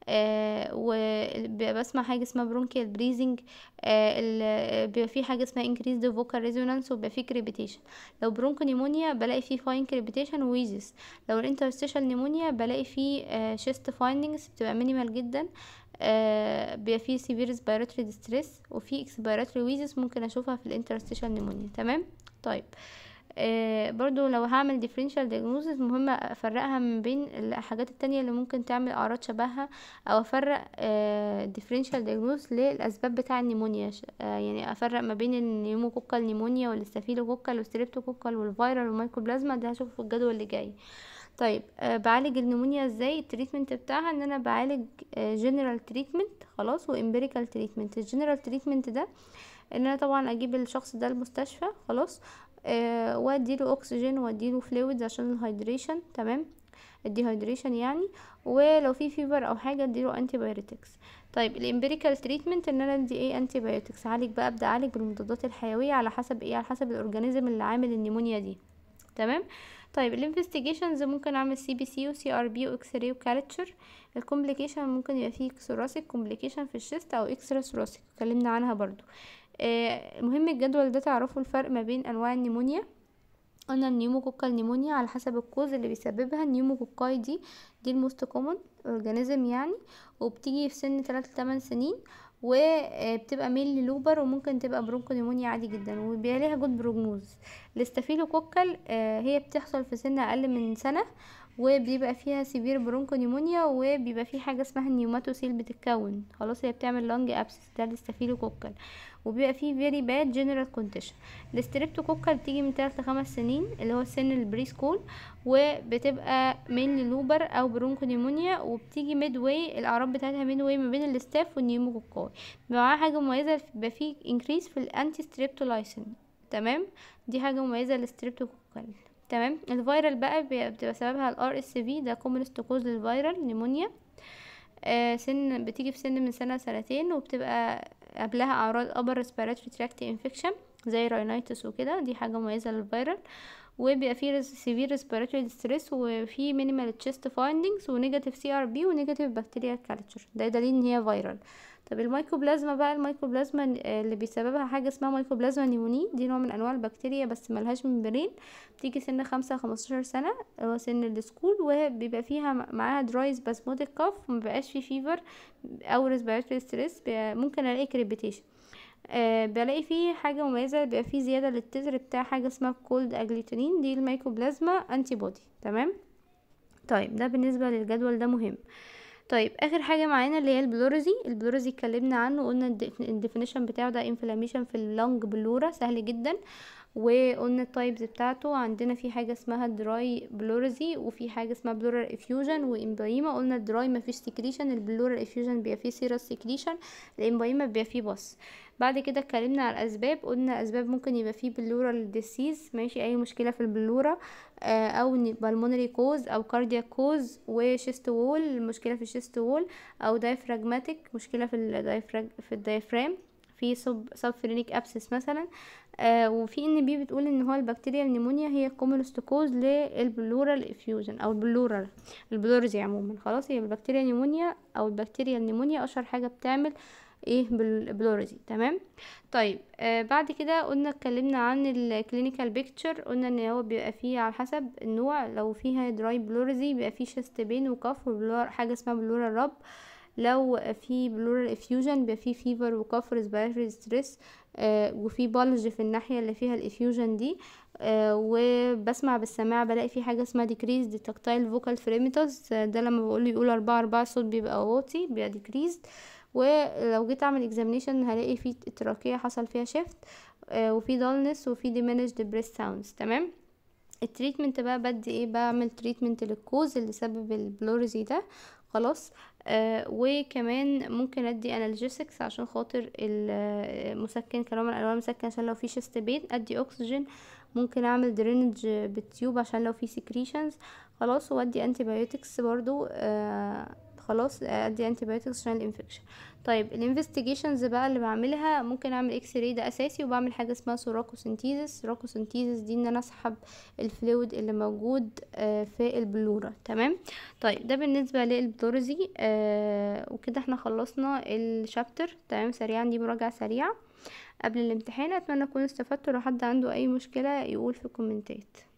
آه بسمع حاجة اسمها برونكيال آه، بريزنج بيبقى في حاجة اسمها increased فوكال ريزونانس وبيبقى في كريبيتيشن لو برونكو نيمونيا بلاقي فيه فاين كريبيتيشن ويزيس لو الانترستيشال نيمونيا بلاقي فيه آه شيست فايندنجز بتبقى مينيمال جدا آه، بيبقى فيه سيفير اسبيراتوري ديستريس وفي اكسبيراتوري ويزس ممكن اشوفها في الانترستيشال نيمونيا تمام طيب آه، برضو لو هعمل ديفرنشال ديجنوزز مهم افرقها من بين الحاجات التانية اللي ممكن تعمل اعراض شبهها او افرق ديفرنشال آه، ديجنوز للاسباب بتاع النيمونيا يعني افرق ما بين النيموكوكال نيمونيا والاستافيلوكوكال والستريبتوكوكال والفيرال والمايكوبلازما ده هشوفه في الجدول اللي جاي طيب آه، بعالج النمونيا ازاي التريتمنت بتاعها ان انا بعالج جنرال آه، تريتمنت خلاص وامبيريكال تريتمنت الجنرال تريتمنت ده ان انا طبعا اجيب الشخص ده المستشفى خلاص آه واديله اكسجين واديله فلويدز عشان الهايدريشن تمام هايدريشن يعني ولو في فيفر او حاجه اديله انتي بايوتكس طيب الامبيريكال تريتمنت ان انا ادي ايه انتي بايوتكس اعالج بقى ابدا اعالج بالمضادات الحيويه على حسب ايه على حسب الاورجانيزم اللي عامل النمونيا دي تمام طيب الانفستيجيشنز ممكن اعمل سي بي سي وسي ار بي واكس راي وكالتشر الكومبليكيشن ممكن يبقى فيه ثوراسيك كومبليكيشن في الشيست او اكسترا ثوراسيك اتكلمنا عنها برضو آه مهم الجدول ده تعرفوا الفرق ما بين انواع النيمونيا قلنا النيموكوكال نيمونيا على حسب الكوز اللي بيسببها النيموكوكاي دي دي الموست كومن اورجانيزم يعني وبتيجي في سن 3 8 سنين وبتبقى ميل لوبر وممكن تبقى برونكو نيمونيا عادي جدا ليها جود بروجنوز الاستافيلوكوكل آه، هي بتحصل في سن اقل من سنه وبيبقى فيها سيفير برونكو نيمونيا وبيبقى فيه حاجه اسمها النيوماتوسيل بتتكون خلاص هي بتعمل لانج ابسس ده الستافيلوكوكل وبيبقى فيه فيري باد جنرال كونديشن الستريبتوكوكل بتيجي من 3 ل 5 سنين اللي هو سن البري سكول وبتبقى من لوبر او برونكو نيمونيا وبتيجي ميد واي الاعراض بتاعتها ميد واي ما بين الاستاف والنيوموكوكاي معاها حاجه مميزه بيبقى فيه انكريس في الانتي ستريبتولايسين تمام دي حاجه مميزه للستريبتوكوكل تمام الفيرال بقى بتبقى سببها الار اس في ده كومن كوز للفيرال نيمونيا آه سن بتيجي في سن من سنه سنتين وبتبقى قبلها اعراض upper respiratory tract infection زي راينيتس وكده دي حاجه مميزه للفيرال وبيبقى في سيفير ريسبيراتوري ستريس وفي مينيمال تشيست فايندينجز ونيجاتيف سي ار بي ونيجاتيف بكتيريا كالتشر ده دليل ان هي فيرال طب المايكوبلازما بقى المايكوبلازما آه، اللي بيسببها حاجه اسمها مايكوبلازما نيموني دي نوع من انواع البكتيريا بس ملهاش ممبرين بتيجي سن خمسة خمستاشر سنه هو سن السكول وبيبقى فيها معاها بس سباسموديك كاف مبقاش فيه فيفر او ريسبيراتوري ستريس ممكن الاقي كريبيتيشن أه بلاقي فيه حاجة مميزة بيبقى فيه زيادة للتزر بتاع حاجة اسمها كولد اجليتونين دي المايكوبلازما انتي بودي تمام طيب ده بالنسبة للجدول ده مهم طيب اخر حاجه معانا اللي هي البلورزي البلورزي اتكلمنا عنه قلنا الديفينيشن بتاعه ده انفلاميشن في اللونج بلورا سهل جدا وقلنا التايبز بتاعته عندنا في حاجة اسمها دراي بلورزي وفي حاجة اسمها بلورال افيوجن وامبايما قلنا الدراي مفيش سكريشن البلورال افيوجن بيبقى فيه سيرس سكريشن الامبايما بيبقى فيه بص بعد كده اتكلمنا على الاسباب قلنا اسباب ممكن يبقى فيه بلورال ديسيز ماشي اي مشكله في البلوره آه، او بالمونري كوز او كاردياك كوز وشيست وول مشكله في الشيست وول او دايفراجماتيك مشكله في الدايفراج في الدايفرام في سب سب فرينيك ابسس مثلا آه وفي ان بي بتقول ان هو البكتيريا النيمونيا هي كوميلوستوكوز للبلورال افيوجن او البلورال البلورزي عموما خلاص هي البكتيريا النيمونيا او البكتيريا النيمونيا اشهر حاجه بتعمل ايه بالبلورزي تمام طيب آه بعد كده قلنا اتكلمنا عن الكلينيكال بيكتشر قلنا ان هو بيبقى فيه على حسب النوع لو فيها دراي بلورزي بيبقى فيه شست بين وكف وبلور حاجه اسمها بلورال رب آه لو في بلورال افيوجن يبقى في فيفر وكفر ريسبيرتوري ستريس آه، وفي بلج في الناحيه اللي فيها الافيوجن دي آه، وبسمع بالسماع بلاقي في حاجه اسمها ديكريز تاكتايل فوكال فريميتوس ده لما بقول يقول أربعة أربعة الصوت بيبقى واطي بيبقى ديكريز ولو جيت اعمل اكزامينشن هلاقي في تراكيه حصل فيها شيفت آه، وفي دولنس وفي diminished بريس ساوندز تمام التريتمنت بقى بدي ايه بعمل تريتمنت للكوز اللي سبب البلورزي ده خلاص آه، وكمان ممكن ادي انالجيسكس عشان خاطر المسكن آه، كنوع من انواع المسكن عشان لو في شيست بيت ادي اكسجين ممكن اعمل درينج بالتيوب عشان لو في سكريشنز خلاص وادي انتي بايوتكس برضو آه خلاص آه، ادي انتي بايوتكس عشان الانفكشن طيب الانفستيجيشنز بقى اللي بعملها ممكن اعمل اكس راي ده اساسي وبعمل حاجه اسمها سوراكوسنتيزس سوراكوسنتيزس دي ان انا اسحب الفلويد اللي موجود آه، في البلورة تمام طيب ده بالنسبه للبلورزي آه، وكده احنا خلصنا الشابتر تمام سريعا دي مراجعه سريعه قبل الامتحان اتمنى اكون استفدتوا لو حد عنده اي مشكله يقول في الكومنتات